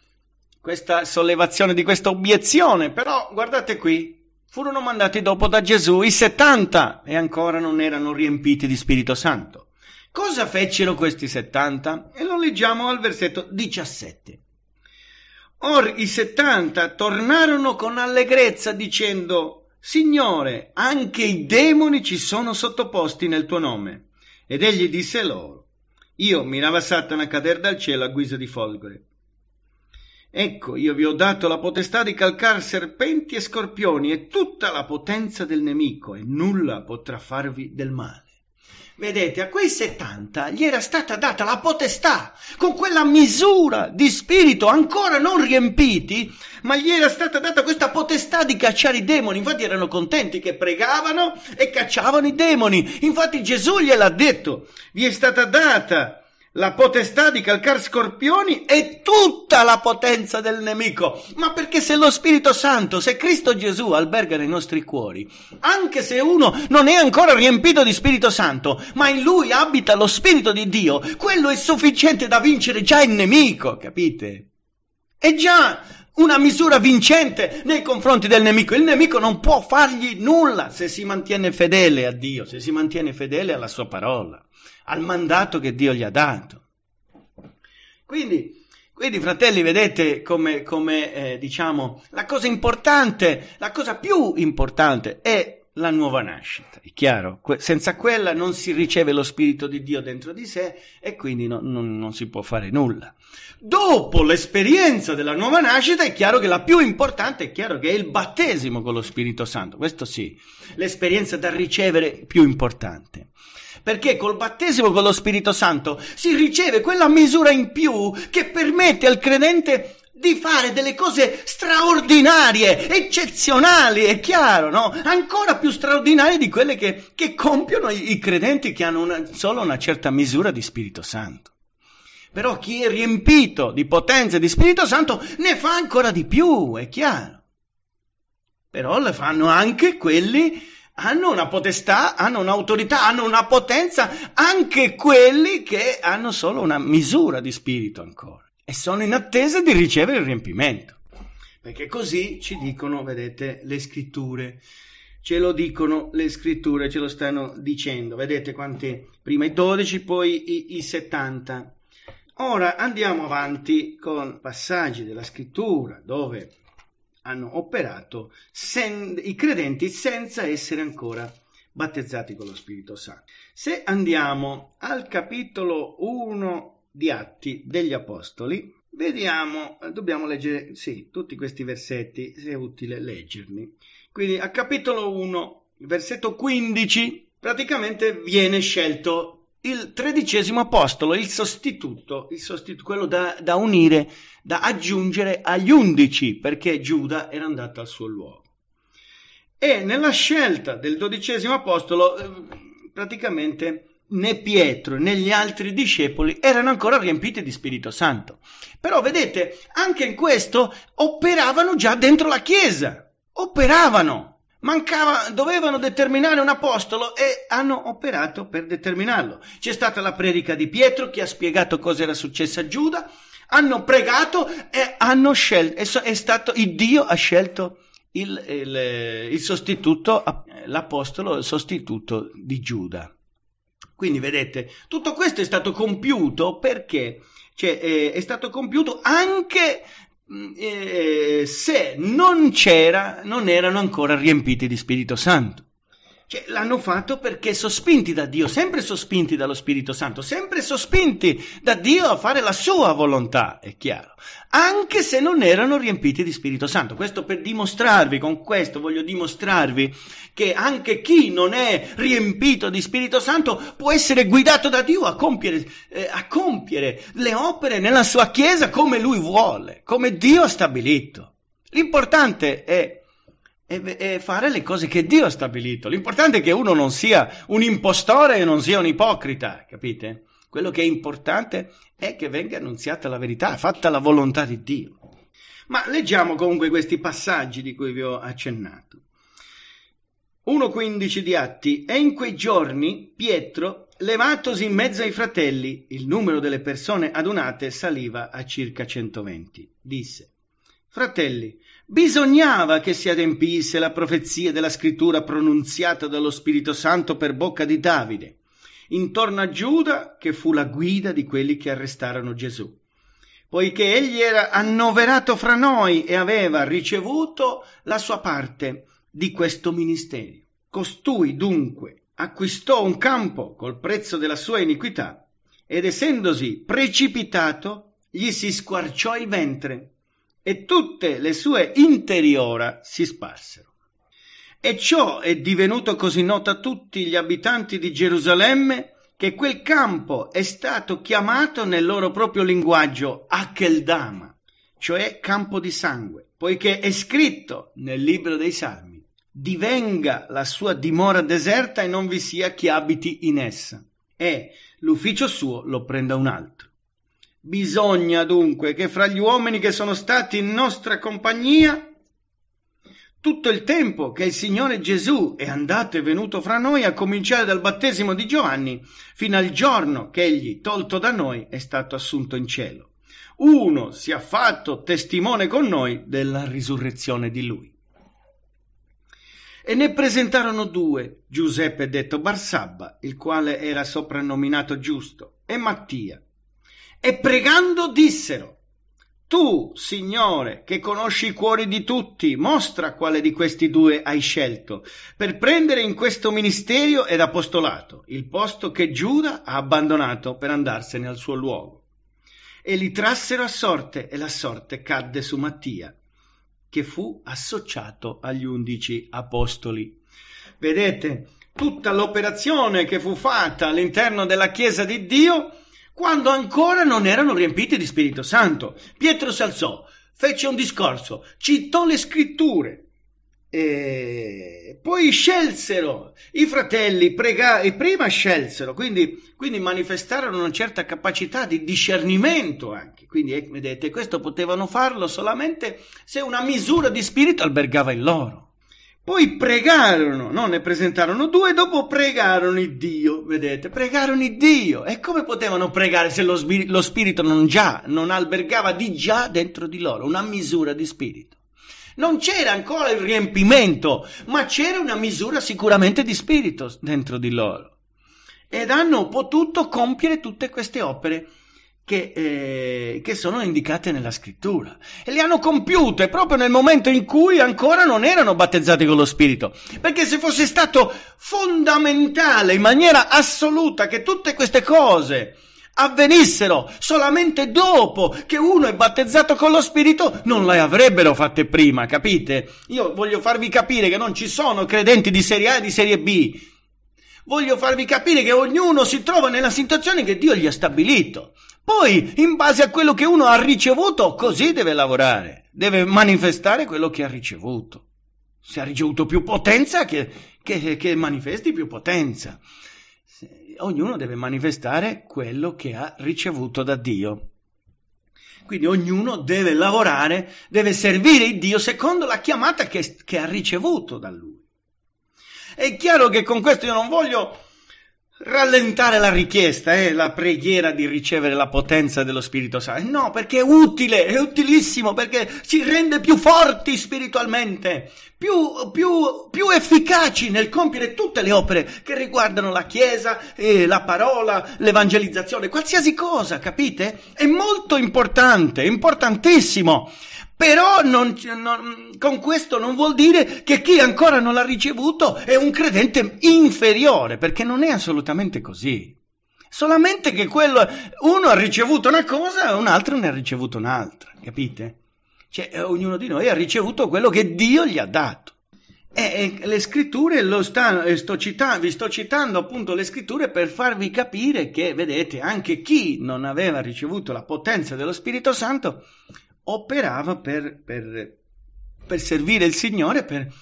questa sollevazione di questa obiezione, però guardate qui, furono mandati dopo da Gesù i settanta e ancora non erano riempiti di Spirito Santo. Cosa fecero questi 70? E lo leggiamo al versetto 17. Or i settanta tornarono con allegrezza dicendo, Signore, anche i demoni ci sono sottoposti nel tuo nome. Ed egli disse loro, Io mirava Satana a cadere dal cielo a guisa di folgore. Ecco, io vi ho dato la potestà di calcar serpenti e scorpioni e tutta la potenza del nemico, e nulla potrà farvi del male. Vedete, a quei 70 gli era stata data la potestà, con quella misura di spirito ancora non riempiti, ma gli era stata data questa potestà di cacciare i demoni. Infatti erano contenti che pregavano e cacciavano i demoni. Infatti Gesù gliel'ha detto, vi è stata data la potestà di calcar scorpioni e tutta la potenza del nemico. Ma perché se lo Spirito Santo, se Cristo Gesù alberga nei nostri cuori, anche se uno non è ancora riempito di Spirito Santo, ma in lui abita lo Spirito di Dio, quello è sufficiente da vincere già il nemico, capite? È già una misura vincente nei confronti del nemico. Il nemico non può fargli nulla se si mantiene fedele a Dio, se si mantiene fedele alla sua parola al mandato che Dio gli ha dato. Quindi, quindi fratelli, vedete come, come eh, diciamo, la cosa importante, la cosa più importante è la nuova nascita, è chiaro? Que- senza quella non si riceve lo Spirito di Dio dentro di sé e quindi no, non, non si può fare nulla. Dopo l'esperienza della nuova nascita è chiaro che la più importante è chiaro che è il battesimo con lo Spirito Santo, questo sì, l'esperienza da ricevere più importante perché col battesimo con lo Spirito Santo si riceve quella misura in più che permette al credente di fare delle cose straordinarie, eccezionali, è chiaro, no? Ancora più straordinarie di quelle che, che compiono i, i, credenti che hanno una, solo una certa misura di Spirito Santo. Però chi è riempito di potenza e di Spirito Santo ne fa ancora di più, è chiaro. Però le fanno anche quelli hanno una potestà, hanno un'autorità, hanno una potenza, anche quelli che hanno solo una misura di spirito ancora e sono in attesa di ricevere il riempimento. Perché così ci dicono, vedete, le scritture. Ce lo dicono le scritture, ce lo stanno dicendo. Vedete quanti? Prima i 12, poi i, i 70. Ora andiamo avanti con passaggi della scrittura dove hanno operato sen- i credenti senza essere ancora battezzati con lo Spirito Santo. Se andiamo al capitolo 1 di Atti degli Apostoli, vediamo, dobbiamo leggere, sì, tutti questi versetti, se è utile leggerli. Quindi a capitolo 1, versetto 15, praticamente viene scelto il tredicesimo apostolo, il sostituto, il sostitu- quello da, da unire da aggiungere agli undici perché Giuda era andato al suo luogo. E nella scelta del dodicesimo apostolo eh, praticamente né Pietro né gli altri discepoli erano ancora riempiti di Spirito Santo. Però vedete, anche in questo operavano già dentro la Chiesa, operavano. Mancava, dovevano determinare un apostolo e hanno operato per determinarlo. C'è stata la predica di Pietro che ha spiegato cosa era successo a Giuda, hanno pregato e hanno scelto, è, è stato, il Dio ha scelto il, il, il sostituto, l'apostolo il sostituto di Giuda. Quindi vedete, tutto questo è stato compiuto perché cioè, eh, è stato compiuto anche mm, eh, se non, c'era, non erano ancora riempiti di Spirito Santo. Cioè, l'hanno fatto perché sospinti da Dio, sempre sospinti dallo Spirito Santo, sempre sospinti da Dio a fare la sua volontà, è chiaro, anche se non erano riempiti di Spirito Santo. Questo per dimostrarvi, con questo voglio dimostrarvi che anche chi non è riempito di Spirito Santo può essere guidato da Dio a compiere, eh, a compiere le opere nella sua Chiesa come lui vuole, come Dio ha stabilito. L'importante è e, e fare le cose che Dio ha stabilito. L'importante è che uno non sia un impostore e non sia un ipocrita, capite? Quello che è importante è che venga annunziata la verità, fatta la volontà di Dio. Ma leggiamo comunque questi passaggi di cui vi ho accennato. 1.15 di Atti. E in quei giorni Pietro, levatosi in mezzo ai fratelli, il numero delle persone adunate saliva a circa 120. Disse, Fratelli, bisognava che si adempisse la profezia della scrittura pronunziata dallo Spirito Santo per bocca di Davide, intorno a Giuda, che fu la guida di quelli che arrestarono Gesù, poiché egli era annoverato fra noi e aveva ricevuto la sua parte di questo ministerio. Costui dunque acquistò un campo col prezzo della sua iniquità ed essendosi precipitato gli si squarciò il ventre e tutte le sue interiora si sparsero. E ciò è divenuto così noto a tutti gli abitanti di Gerusalemme che quel campo è stato chiamato nel loro proprio linguaggio Acheldama, cioè campo di sangue, poiché è scritto nel libro dei Salmi divenga la sua dimora deserta e non vi sia chi abiti in essa, e l'ufficio suo lo prenda un altro. Bisogna dunque che fra gli uomini che sono stati in nostra compagnia tutto il tempo che il Signore Gesù è andato e venuto fra noi, a cominciare dal battesimo di Giovanni, fino al giorno che egli, tolto da noi, è stato assunto in cielo. Uno sia fatto testimone con noi della risurrezione di lui. E ne presentarono due, Giuseppe detto Barsabba, il quale era soprannominato Giusto, e Mattia, e pregando dissero, Tu, Signore, che conosci i cuori di tutti, mostra quale di questi due hai scelto, per prendere in questo ministerio ed apostolato il posto che Giuda ha abbandonato per andarsene al suo luogo. E li trassero a sorte, e la sorte cadde su Mattia, che fu associato agli undici apostoli. Vedete, tutta l'operazione che fu fatta all'interno della Chiesa di Dio quando ancora non erano riempiti di Spirito Santo. Pietro si alzò, fece un discorso, citò le scritture. E poi scelsero i fratelli, prega- e prima scelsero, quindi, quindi, manifestarono una certa capacità di discernimento anche. Quindi, ecco, vedete, questo potevano farlo solamente se una misura di spirito albergava in loro. Poi pregarono, non ne presentarono due, dopo pregarono il Dio, vedete, pregarono il Dio. E come potevano pregare se lo, spir- lo spirito non già, non albergava di già dentro di loro, una misura di spirito. Non c'era ancora il riempimento, ma c'era una misura sicuramente di spirito dentro di loro. Ed hanno potuto compiere tutte queste opere che, eh, che, sono indicate nella scrittura e le hanno compiute proprio nel momento in cui ancora non erano battezzati con lo Spirito. Perché se fosse stato fondamentale in maniera assoluta che tutte queste cose avvenissero solamente dopo che uno è battezzato con lo Spirito, non le avrebbero fatte prima, capite? Io voglio farvi capire che non ci sono credenti di serie A e di serie B. Voglio farvi capire che ognuno si trova nella situazione che Dio gli ha stabilito poi, in base a quello che uno ha ricevuto, così deve lavorare, deve manifestare quello che ha ricevuto. Se ha ricevuto più potenza, che, che, che manifesti più potenza. Ognuno deve manifestare quello che ha ricevuto da Dio. Quindi ognuno deve lavorare, deve servire il Dio secondo la chiamata che, che ha ricevuto da Lui. È chiaro che con questo io non voglio rallentare la richiesta, eh, la preghiera di ricevere la potenza dello Spirito Santo. Eh, no, perché è utile, è utilissimo, perché ci rende più forti spiritualmente, più, più, più efficaci nel compiere tutte le opere che riguardano la Chiesa, eh, la parola, l'evangelizzazione, qualsiasi cosa, capite? È molto importante, importantissimo. Però non, non, con questo non vuol dire che chi ancora non l'ha ricevuto è un credente inferiore, perché non è assolutamente così. Solamente che quello, uno ha ricevuto una cosa, e un altro ne ha ricevuto un'altra, capite? Cioè, eh, ognuno di noi ha ricevuto quello che Dio gli ha dato. E, e le scritture, sta, eh, sto cita, vi sto citando appunto le scritture per farvi capire che, vedete, anche chi non aveva ricevuto la potenza dello Spirito Santo, operava per, per, per servire il Signore, per,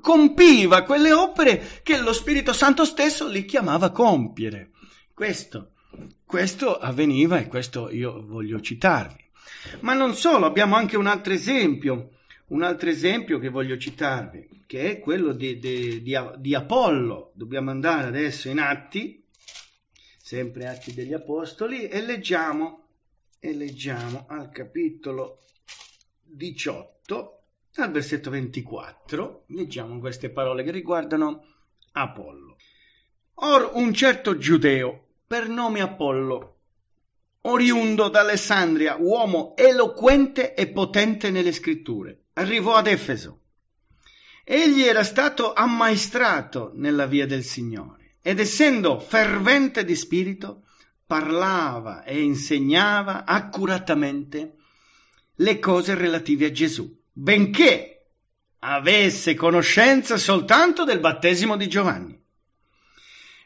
compiva quelle opere che lo Spirito Santo stesso li chiamava a compiere. Questo, questo avveniva e questo io voglio citarvi. Ma non solo, abbiamo anche un altro esempio, un altro esempio che voglio citarvi, che è quello di, di, di, di Apollo. Dobbiamo andare adesso in Atti, sempre Atti degli Apostoli, e leggiamo e leggiamo al capitolo 18, al versetto 24, leggiamo queste parole che riguardano Apollo. Or un certo giudeo, per nome Apollo, oriundo d'Alessandria, uomo eloquente e potente nelle scritture, arrivò ad Efeso. Egli era stato ammaestrato nella via del Signore ed essendo fervente di spirito, parlava e insegnava accuratamente le cose relative a Gesù, benché avesse conoscenza soltanto del battesimo di Giovanni.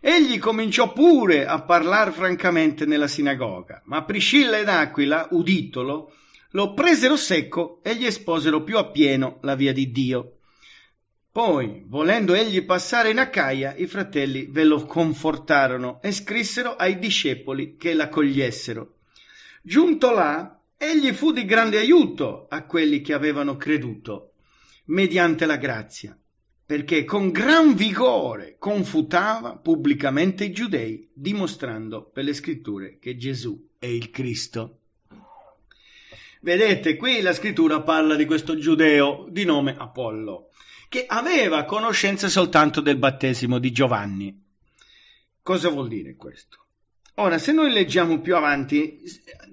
Egli cominciò pure a parlare francamente nella sinagoga, ma Priscilla ed Aquila, uditolo, lo presero secco e gli esposero più appieno la via di Dio. Poi, volendo egli passare in Acaia, i fratelli ve lo confortarono e scrissero ai discepoli che l'accogliessero. Giunto là, egli fu di grande aiuto a quelli che avevano creduto, mediante la grazia, perché con gran vigore confutava pubblicamente i giudei, dimostrando per le scritture che Gesù è il Cristo. Vedete, qui la scrittura parla di questo giudeo di nome Apollo che aveva conoscenza soltanto del battesimo di Giovanni. Cosa vuol dire questo? Ora, se noi leggiamo più avanti,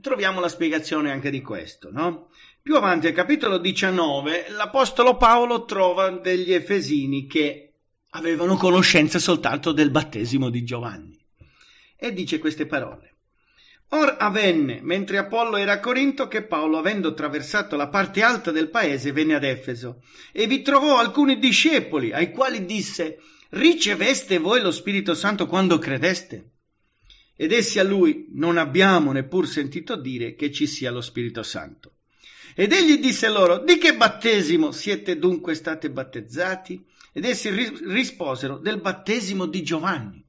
troviamo la spiegazione anche di questo, no? Più avanti al capitolo 19, l'Apostolo Paolo trova degli Efesini che avevano conoscenza soltanto del battesimo di Giovanni e dice queste parole. Or avvenne, mentre Apollo era a Corinto, che Paolo, avendo attraversato la parte alta del paese, venne ad Efeso e vi trovò alcuni discepoli, ai quali disse: Riceveste voi lo Spirito Santo quando credeste? Ed essi a lui: Non abbiamo neppur sentito dire che ci sia lo Spirito Santo. Ed egli disse loro: Di che battesimo siete dunque stati battezzati? Ed essi risposero: Del battesimo di Giovanni.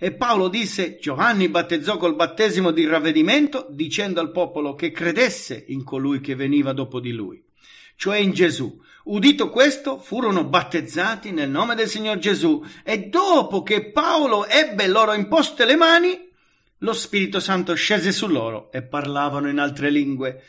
E Paolo disse, Giovanni battezzò col battesimo di ravvedimento, dicendo al popolo che credesse in colui che veniva dopo di lui, cioè in Gesù. Udito questo, furono battezzati nel nome del Signor Gesù e dopo che Paolo ebbe loro imposte le mani, lo Spirito Santo scese su loro e parlavano in altre lingue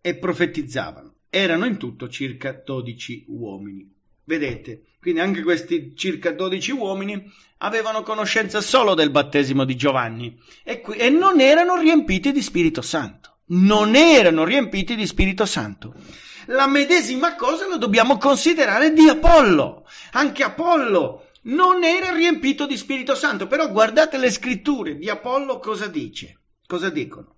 e profetizzavano. Erano in tutto circa dodici uomini. Vedete, quindi anche questi circa 12 uomini avevano conoscenza solo del battesimo di Giovanni e, qui, e non erano riempiti di Spirito Santo. Non erano riempiti di Spirito Santo. La medesima cosa la dobbiamo considerare di Apollo. Anche Apollo non era riempito di Spirito Santo, però guardate le scritture di Apollo cosa dice, cosa dicono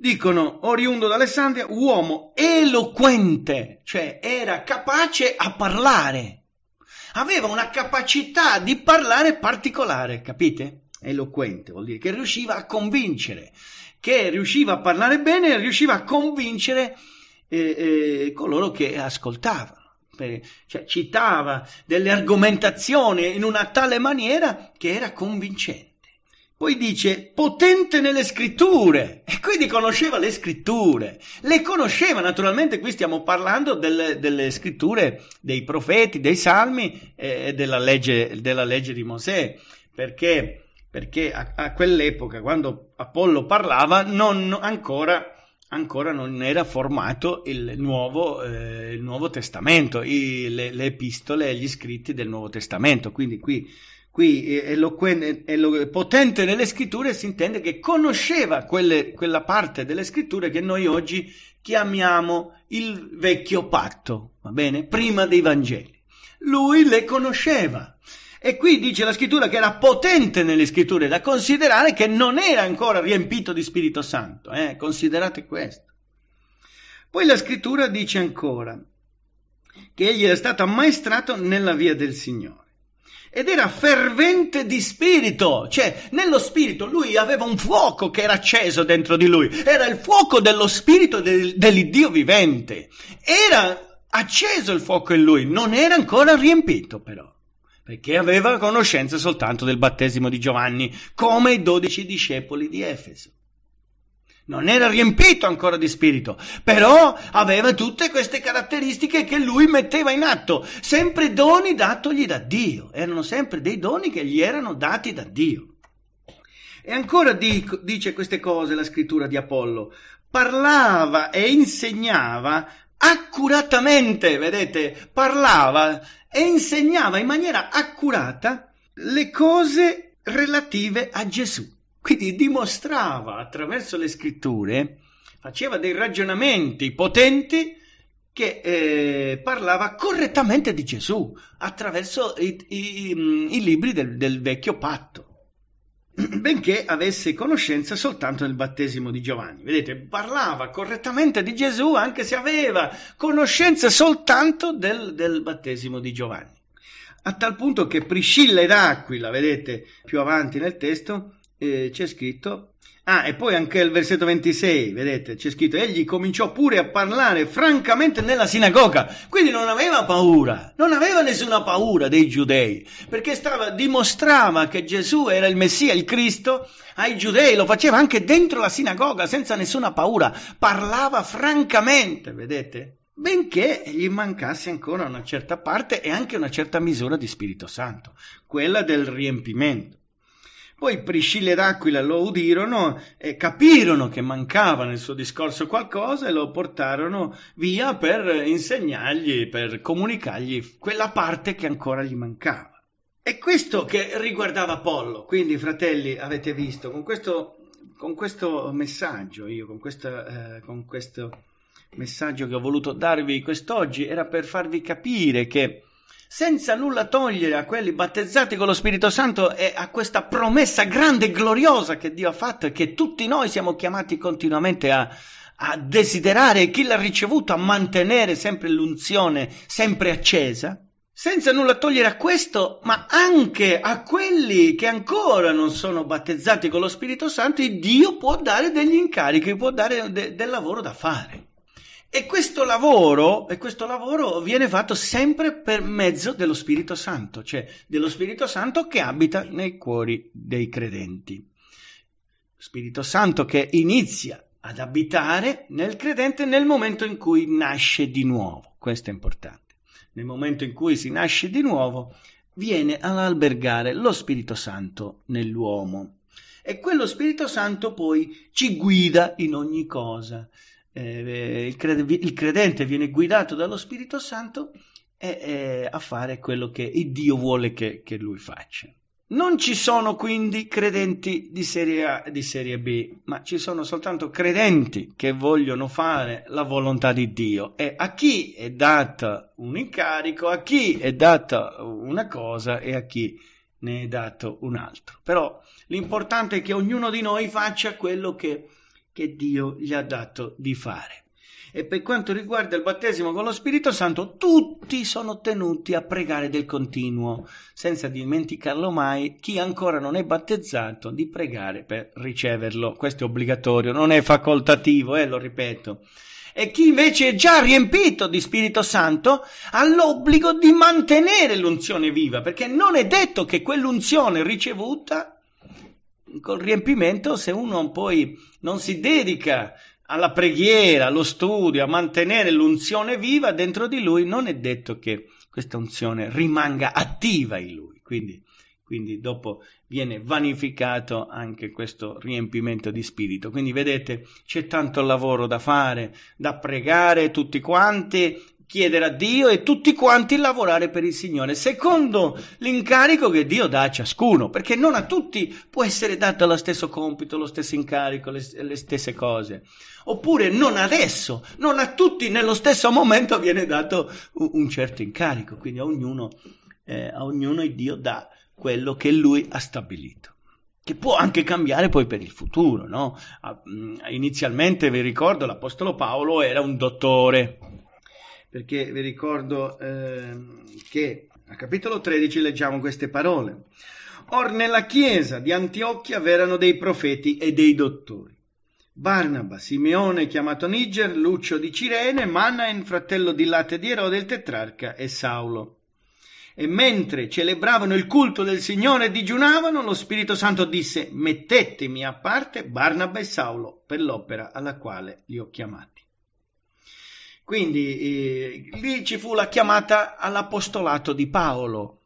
dicono oriundo d'Alessandria, uomo eloquente, cioè era capace a parlare, aveva una capacità di parlare particolare, capite? Eloquente vuol dire che riusciva a convincere, che riusciva a parlare bene, riusciva a convincere eh, eh, coloro che ascoltavano. cioè, citava delle argomentazioni in una tale maniera che era convincente. Poi dice potente nelle scritture e quindi conosceva le scritture, le conosceva naturalmente, qui stiamo parlando delle, delle scritture dei profeti, dei salmi eh, e eh, della, della legge, di Mosè, perché, perché a, a, quell'epoca quando Apollo parlava non, ancora, ancora, non era formato il Nuovo, eh, il nuovo Testamento, i, le, le epistole e gli scritti del Nuovo Testamento, quindi qui qui eloquente, eh, eloquente, eh, potente nelle scritture si intende che conosceva quelle, quella parte delle scritture che noi oggi chiamiamo il vecchio patto, va bene? Prima dei Vangeli. Lui le conosceva. E qui dice la scrittura che era potente nelle scritture, da considerare che non era ancora riempito di Spirito Santo. Eh? Considerate questo. Poi la scrittura dice ancora che egli era stato ammaestrato nella via del Signore ed era fervente di spirito, cioè nello spirito lui aveva un fuoco che era acceso dentro di lui, era il fuoco dello spirito del, dell'Iddio vivente, era acceso il fuoco in lui, non era ancora riempito però, perché aveva conoscenza soltanto del battesimo di Giovanni, come i dodici discepoli di Efeso non era riempito ancora di spirito, però aveva tutte queste caratteristiche che lui metteva in atto, sempre doni datogli da Dio, erano sempre dei doni che gli erano dati da Dio. E ancora dico, dice queste cose la scrittura di Apollo, parlava e insegnava accuratamente, vedete, parlava e insegnava in maniera accurata le cose relative a Gesù. Quindi dimostrava attraverso le scritture, faceva dei ragionamenti potenti che eh, parlava correttamente di Gesù attraverso i, i, i libri del, del vecchio patto benché avesse conoscenza soltanto del battesimo di Giovanni. Vedete, parlava correttamente di Gesù anche se aveva conoscenza soltanto del, del battesimo di Giovanni. A tal punto che Priscilla ed Aquila, vedete più avanti nel testo, eh, c'è scritto, ah e poi anche il versetto 26, vedete, c'è scritto, egli cominciò pure a parlare francamente nella sinagoga, quindi non aveva paura, non aveva nessuna paura dei giudei, perché stava, dimostrava che Gesù era il Messia, il Cristo, ai giudei, lo faceva anche dentro la sinagoga senza nessuna paura, parlava francamente, vedete? benché gli mancasse ancora una certa parte e anche una certa misura di Spirito Santo, quella del riempimento. Poi Priscilla ed Aquila lo udirono e capirono che mancava nel suo discorso qualcosa e lo portarono via per insegnargli, per comunicargli quella parte che ancora gli mancava. E questo che riguardava Apollo, quindi fratelli avete visto, con questo, con questo messaggio, io con, questa, eh, con questo messaggio che ho voluto darvi quest'oggi, era per farvi capire che senza nulla togliere a quelli battezzati con lo Spirito Santo e a questa promessa grande e gloriosa che Dio ha fatto e che tutti noi siamo chiamati continuamente a, a desiderare chi l'ha ricevuto a mantenere sempre l'unzione, sempre accesa, senza nulla togliere a questo, ma anche a quelli che ancora non sono battezzati con lo Spirito Santo, Dio può dare degli incarichi, può dare de- del lavoro da fare. E questo, lavoro, e questo lavoro viene fatto sempre per mezzo dello Spirito Santo, cioè dello Spirito Santo che abita nei cuori dei credenti. Spirito Santo che inizia ad abitare nel credente nel momento in cui nasce di nuovo. Questo è importante. Nel momento in cui si nasce di nuovo, viene ad albergare lo Spirito Santo nell'uomo. E quello Spirito Santo poi ci guida in ogni cosa, eh, il, cred- il, credente viene guidato dallo Spirito Santo e, eh, a fare quello che Dio vuole che, che, lui faccia. Non ci sono quindi credenti di serie A e di serie B, ma ci sono soltanto credenti che vogliono fare la volontà di Dio. E a chi è data un incarico, a chi è data una cosa e a chi ne è dato un altro. Però l'importante è che ognuno di noi faccia quello che che Dio gli ha dato di fare. E per quanto riguarda il battesimo con lo Spirito Santo, tutti sono tenuti a pregare del continuo, senza dimenticarlo mai chi ancora non è battezzato di pregare per riceverlo. Questo è obbligatorio, non è facoltativo, eh, lo ripeto. E chi invece è già riempito di Spirito Santo ha l'obbligo di mantenere l'unzione viva, perché non è detto che quell'unzione ricevuta col riempimento, se uno poi non si dedica alla preghiera, allo studio, a mantenere l'unzione viva dentro di lui, non è detto che questa unzione rimanga attiva in lui. Quindi, quindi dopo viene vanificato anche questo riempimento di spirito. Quindi vedete, c'è tanto lavoro da fare, da pregare tutti quanti, chiedere a Dio e tutti quanti lavorare per il Signore, secondo l'incarico che Dio dà a ciascuno, perché non a tutti può essere dato lo stesso compito, lo stesso incarico, le, le stesse cose. Oppure non adesso, non a tutti nello stesso momento viene dato un, un certo incarico, quindi a ognuno, eh, a ognuno Dio dà quello che Lui ha stabilito che può anche cambiare poi per il futuro, no? Mm, inizialmente, vi ricordo, l'Apostolo Paolo era un dottore, perché vi ricordo eh, che a capitolo 13 leggiamo queste parole. Or nella chiesa di Antiochia v'erano dei profeti e dei dottori. Barnaba, Simeone chiamato Niger, Lucio di Cirene, Manaen, fratello di Latte di Erode, il tetrarca e Saulo. E mentre celebravano il culto del Signore e digiunavano, lo Spirito Santo disse, mettetemi a parte Barnaba e Saulo per l'opera alla quale li ho chiamati. Quindi eh, lì ci fu la chiamata all'apostolato di Paolo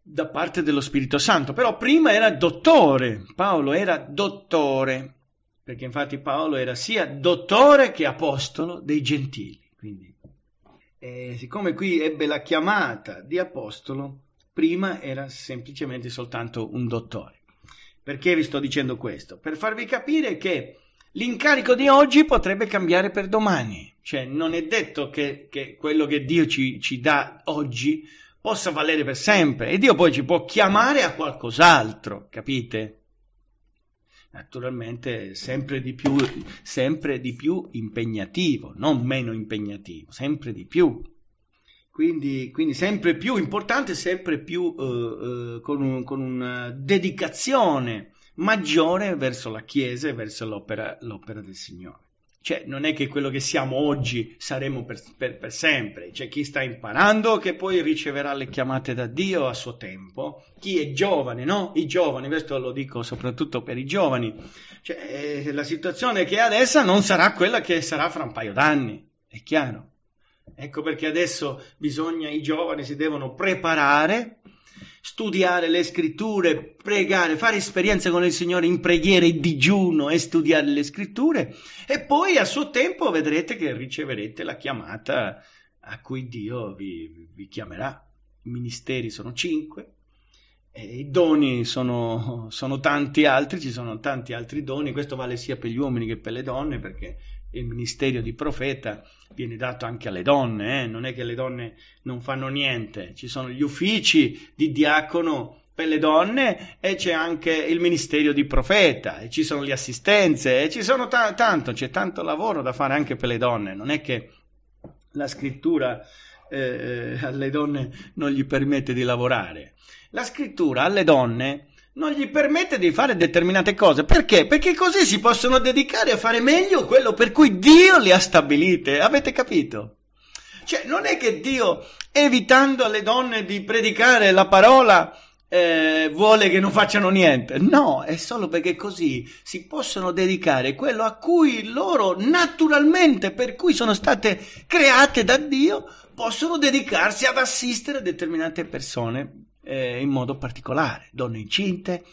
da parte dello Spirito Santo, però prima era dottore, Paolo era dottore, perché infatti Paolo era sia dottore che apostolo dei gentili. Quindi, eh, siccome qui ebbe la chiamata di apostolo, prima era semplicemente soltanto un dottore. Perché vi sto dicendo questo? Per farvi capire che l'incarico di oggi potrebbe cambiare per domani. Cioè, non è detto che, che quello che Dio ci, ci, dà oggi possa valere per sempre. E Dio poi ci può chiamare a qualcos'altro, capite? Naturalmente sempre di più, sempre di più impegnativo, non meno impegnativo, sempre di più. Quindi, quindi sempre più importante, sempre più eh, eh, con, un, con una dedicazione maggiore verso la Chiesa e verso l'opera, l'opera del Signore. Cioè, non è che quello che siamo oggi saremo per, per, per, sempre. C'è cioè, chi sta imparando che poi riceverà le chiamate da Dio a suo tempo. Chi è giovane, no? I giovani, questo lo dico soprattutto per i giovani. Cioè, eh, la situazione che è adesso non sarà quella che sarà fra un paio d'anni, è chiaro. Ecco perché adesso bisogna, i giovani si devono preparare studiare le scritture, pregare, fare esperienze con il Signore in preghiera e digiuno e studiare le scritture e poi a suo tempo vedrete che riceverete la chiamata a cui Dio vi, vi chiamerà. I ministeri sono cinque, i doni sono, sono tanti altri, ci sono tanti altri doni, questo vale sia per gli uomini che per le donne perché il ministero di profeta viene dato anche alle donne, eh? non è che le donne non fanno niente, ci sono gli uffici di diacono per le donne e c'è anche il ministero di profeta e ci sono le assistenze e ci sono ta- tanto, c'è tanto lavoro da fare anche per le donne, non è che la scrittura eh, eh alle donne non gli permette di lavorare. La scrittura alle donne non gli permette di fare determinate cose. Perché? Perché così si possono dedicare a fare meglio quello per cui Dio le ha stabilite. Avete capito? Cioè, non è che Dio, evitando alle donne di predicare la parola, eh, vuole che non facciano niente. No, è solo perché così si possono dedicare quello a cui loro naturalmente, per cui sono state create da Dio, possono dedicarsi ad assistere determinate persone eh, in modo particolare, donne incinte,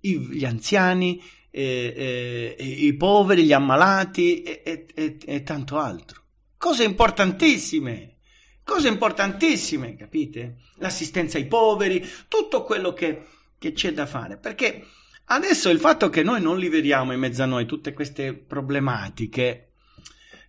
i, gli anziani, eh, eh, i poveri, gli ammalati e, e, e tanto altro. Cose importantissime, cose importantissime, capite? L'assistenza ai poveri, tutto quello che, che c'è da fare, perché adesso il fatto che noi non li vediamo in mezzo a noi tutte queste problematiche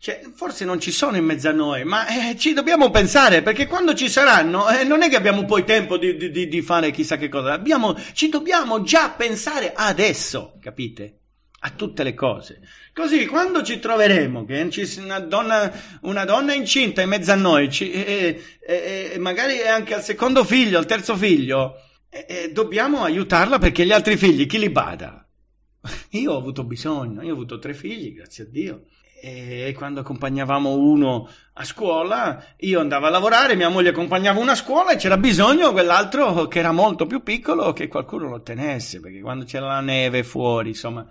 cioè, forse non ci sono in mezzo a noi, ma eh, ci dobbiamo pensare perché quando ci saranno eh, non è che abbiamo poi tempo di, di, di fare chissà che cosa, abbiamo, ci dobbiamo già pensare adesso, capite? A tutte le cose. Così quando ci troveremo, che ci, una, donna, una donna incinta in mezzo a noi, ci, eh, eh, eh, eh magari anche al secondo figlio, al terzo figlio, dobbiamo aiutarla perché gli altri figli chi li bada? Io ho avuto bisogno, io ho avuto tre figli, grazie a Dio e quando accompagnavamo uno a scuola, io andavo a lavorare, mia moglie accompagnava uno a scuola e c'era bisogno quell'altro che era molto più piccolo che qualcuno lo tenesse, perché quando c'era la neve fuori, insomma,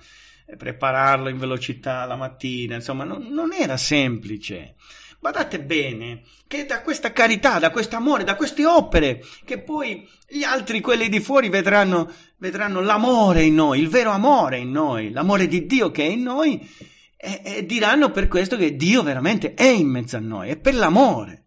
eh, prepararlo in velocità la mattina, insomma, non, non era semplice. Guardate bene che da questa carità, da questo amore, da queste opere, che poi gli altri, quelli di fuori, vedranno, vedranno l'amore in noi, il vero amore in noi, l'amore di Dio che è in noi, e, e diranno per questo che Dio veramente è in mezzo a noi, è per l'amore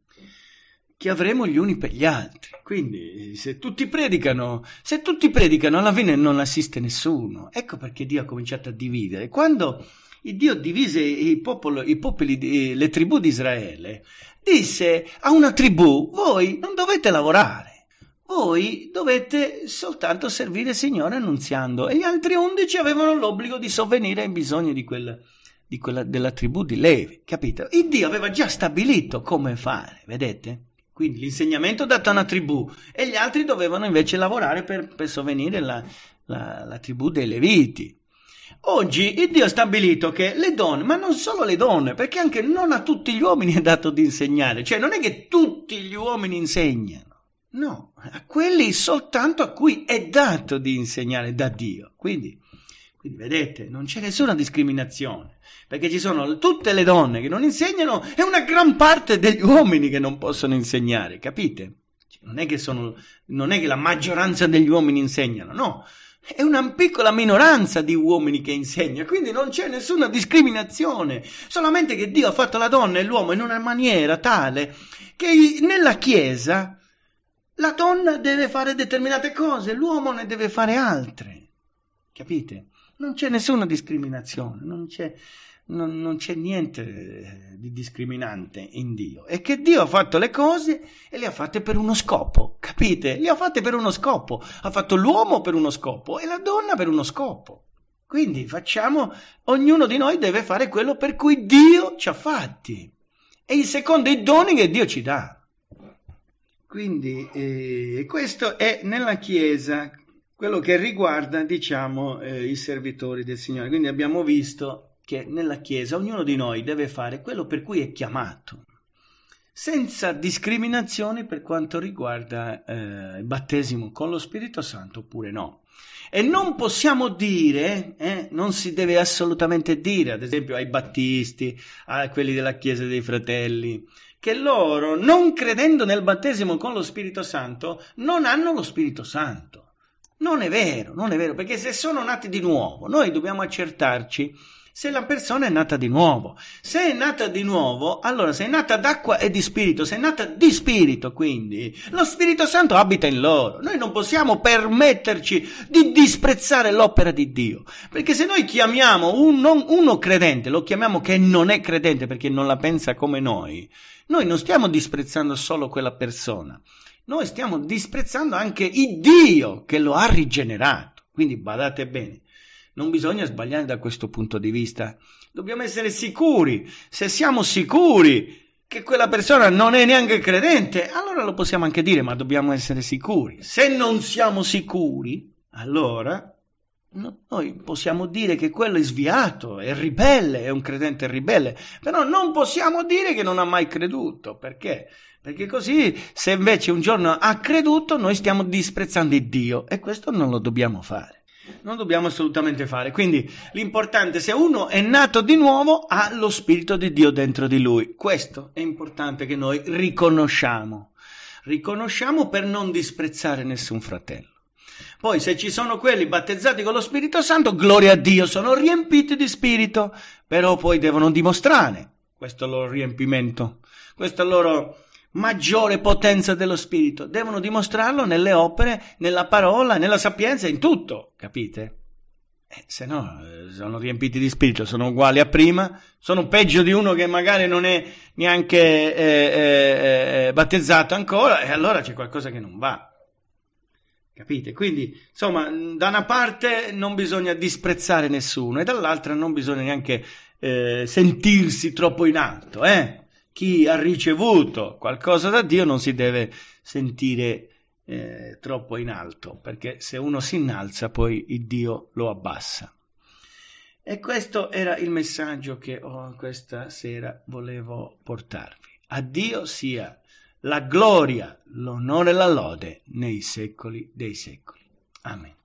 che avremo gli uni per gli altri. Quindi se tutti predicano, se tutti predicano alla fine non assiste nessuno. Ecco perché Dio ha cominciato a dividere. Quando Dio divise i, popolo, i popoli, le tribù di Israele, disse a una tribù, voi non dovete lavorare, voi dovete soltanto servire il Signore annunziando. E gli altri undici avevano l'obbligo di sovvenire ai bisogni di quella tribù di quella, della tribù di Levi, capito? Il Dio aveva già stabilito come fare, vedete? Quindi l'insegnamento dato a una tribù e gli altri dovevano invece lavorare per, per sovvenire la, la, la tribù dei Leviti. Oggi il Dio ha stabilito che le donne, ma non solo le donne, perché anche non a tutti gli uomini è dato di insegnare, cioè non è che tutti gli uomini insegnano, no, a quelli soltanto a cui è dato di insegnare da Dio. Quindi quindi vedete, non c'è nessuna discriminazione, perché ci sono tutte le donne che non insegnano e una gran parte degli uomini che non possono insegnare, capite? Cioè, non è che, sono, non è che la maggioranza degli uomini insegnano, no, è una piccola minoranza di uomini che insegna, quindi non c'è nessuna discriminazione, solamente che Dio ha fatto la donna e l'uomo in una maniera tale che nella Chiesa la donna deve fare determinate cose, l'uomo ne deve fare altre, capite? Non c'è nessuna discriminazione, non c'è, non, non c'è niente eh, di discriminante in Dio. È che Dio ha fatto le cose e le ha fatte per uno scopo, capite? Le ha fatte per uno scopo. Ha fatto l'uomo per uno scopo e la donna per uno scopo. Quindi facciamo, ognuno di noi deve fare quello per cui Dio ci ha fatti. E il secondo è i doni che Dio ci dà. Quindi eh, questo è nella Chiesa, quello che riguarda diciamo eh, i servitori del Signore. Quindi abbiamo visto che nella Chiesa ognuno di noi deve fare quello per cui è chiamato, senza discriminazioni per quanto riguarda eh, il battesimo con lo Spirito Santo oppure no. E non possiamo dire, eh, non si deve assolutamente dire, ad esempio ai battisti, a quelli della Chiesa dei Fratelli, che loro, non credendo nel battesimo con lo Spirito Santo, non hanno lo Spirito Santo. Non è vero, non è vero, perché se sono nati di nuovo, noi dobbiamo accertarci se la persona è nata di nuovo. Se è nata di nuovo, allora se è nata d'acqua e di spirito, se è nata di spirito, quindi lo Spirito Santo abita in loro. Noi non possiamo permetterci di disprezzare l'opera di Dio, perché se noi chiamiamo un non, uno credente, lo chiamiamo che non è credente perché non la pensa come noi, noi non stiamo disprezzando solo quella persona noi stiamo disprezzando anche il Dio che lo ha rigenerato. Quindi badate bene, non bisogna sbagliare da questo punto di vista. Dobbiamo essere sicuri. Se siamo sicuri che quella persona non è neanche credente, allora lo possiamo anche dire, ma dobbiamo essere sicuri. Se non siamo sicuri, allora no, noi possiamo dire che quello è sviato, è ribelle, è un credente ribelle, però non possiamo dire che non ha mai creduto, perché? Perché così, se invece un giorno ha creduto, noi stiamo disprezzando Dio e questo non lo dobbiamo fare. Non dobbiamo assolutamente fare. Quindi l'importante, se uno è nato di nuovo, ha lo Spirito di Dio dentro di lui. Questo è importante che noi riconosciamo. Riconosciamo per non disprezzare nessun fratello. Poi se ci sono quelli battezzati con lo Spirito Santo, gloria a Dio, sono riempiti di Spirito, però poi devono dimostrare questo loro riempimento, questo loro maggiore potenza dello spirito. Devono dimostrarlo nelle opere, nella parola, nella sapienza, in tutto, capite? Eh, se no, eh, sono riempiti di spirito, sono uguali a prima, sono peggio di uno che magari non è neanche eh eh, eh, eh, battezzato ancora, e allora c'è qualcosa che non va. Capite? Quindi, insomma, da una parte non bisogna disprezzare nessuno e dall'altra non bisogna neanche sentirsi troppo in alto, eh? chi ha ricevuto qualcosa da Dio non si deve sentire eh, troppo in alto, perché se uno si innalza poi il Dio lo abbassa. E questo era il messaggio che oh, questa sera volevo portarvi. A Dio sia la gloria, l'onore e la lode nei secoli dei secoli. Amen.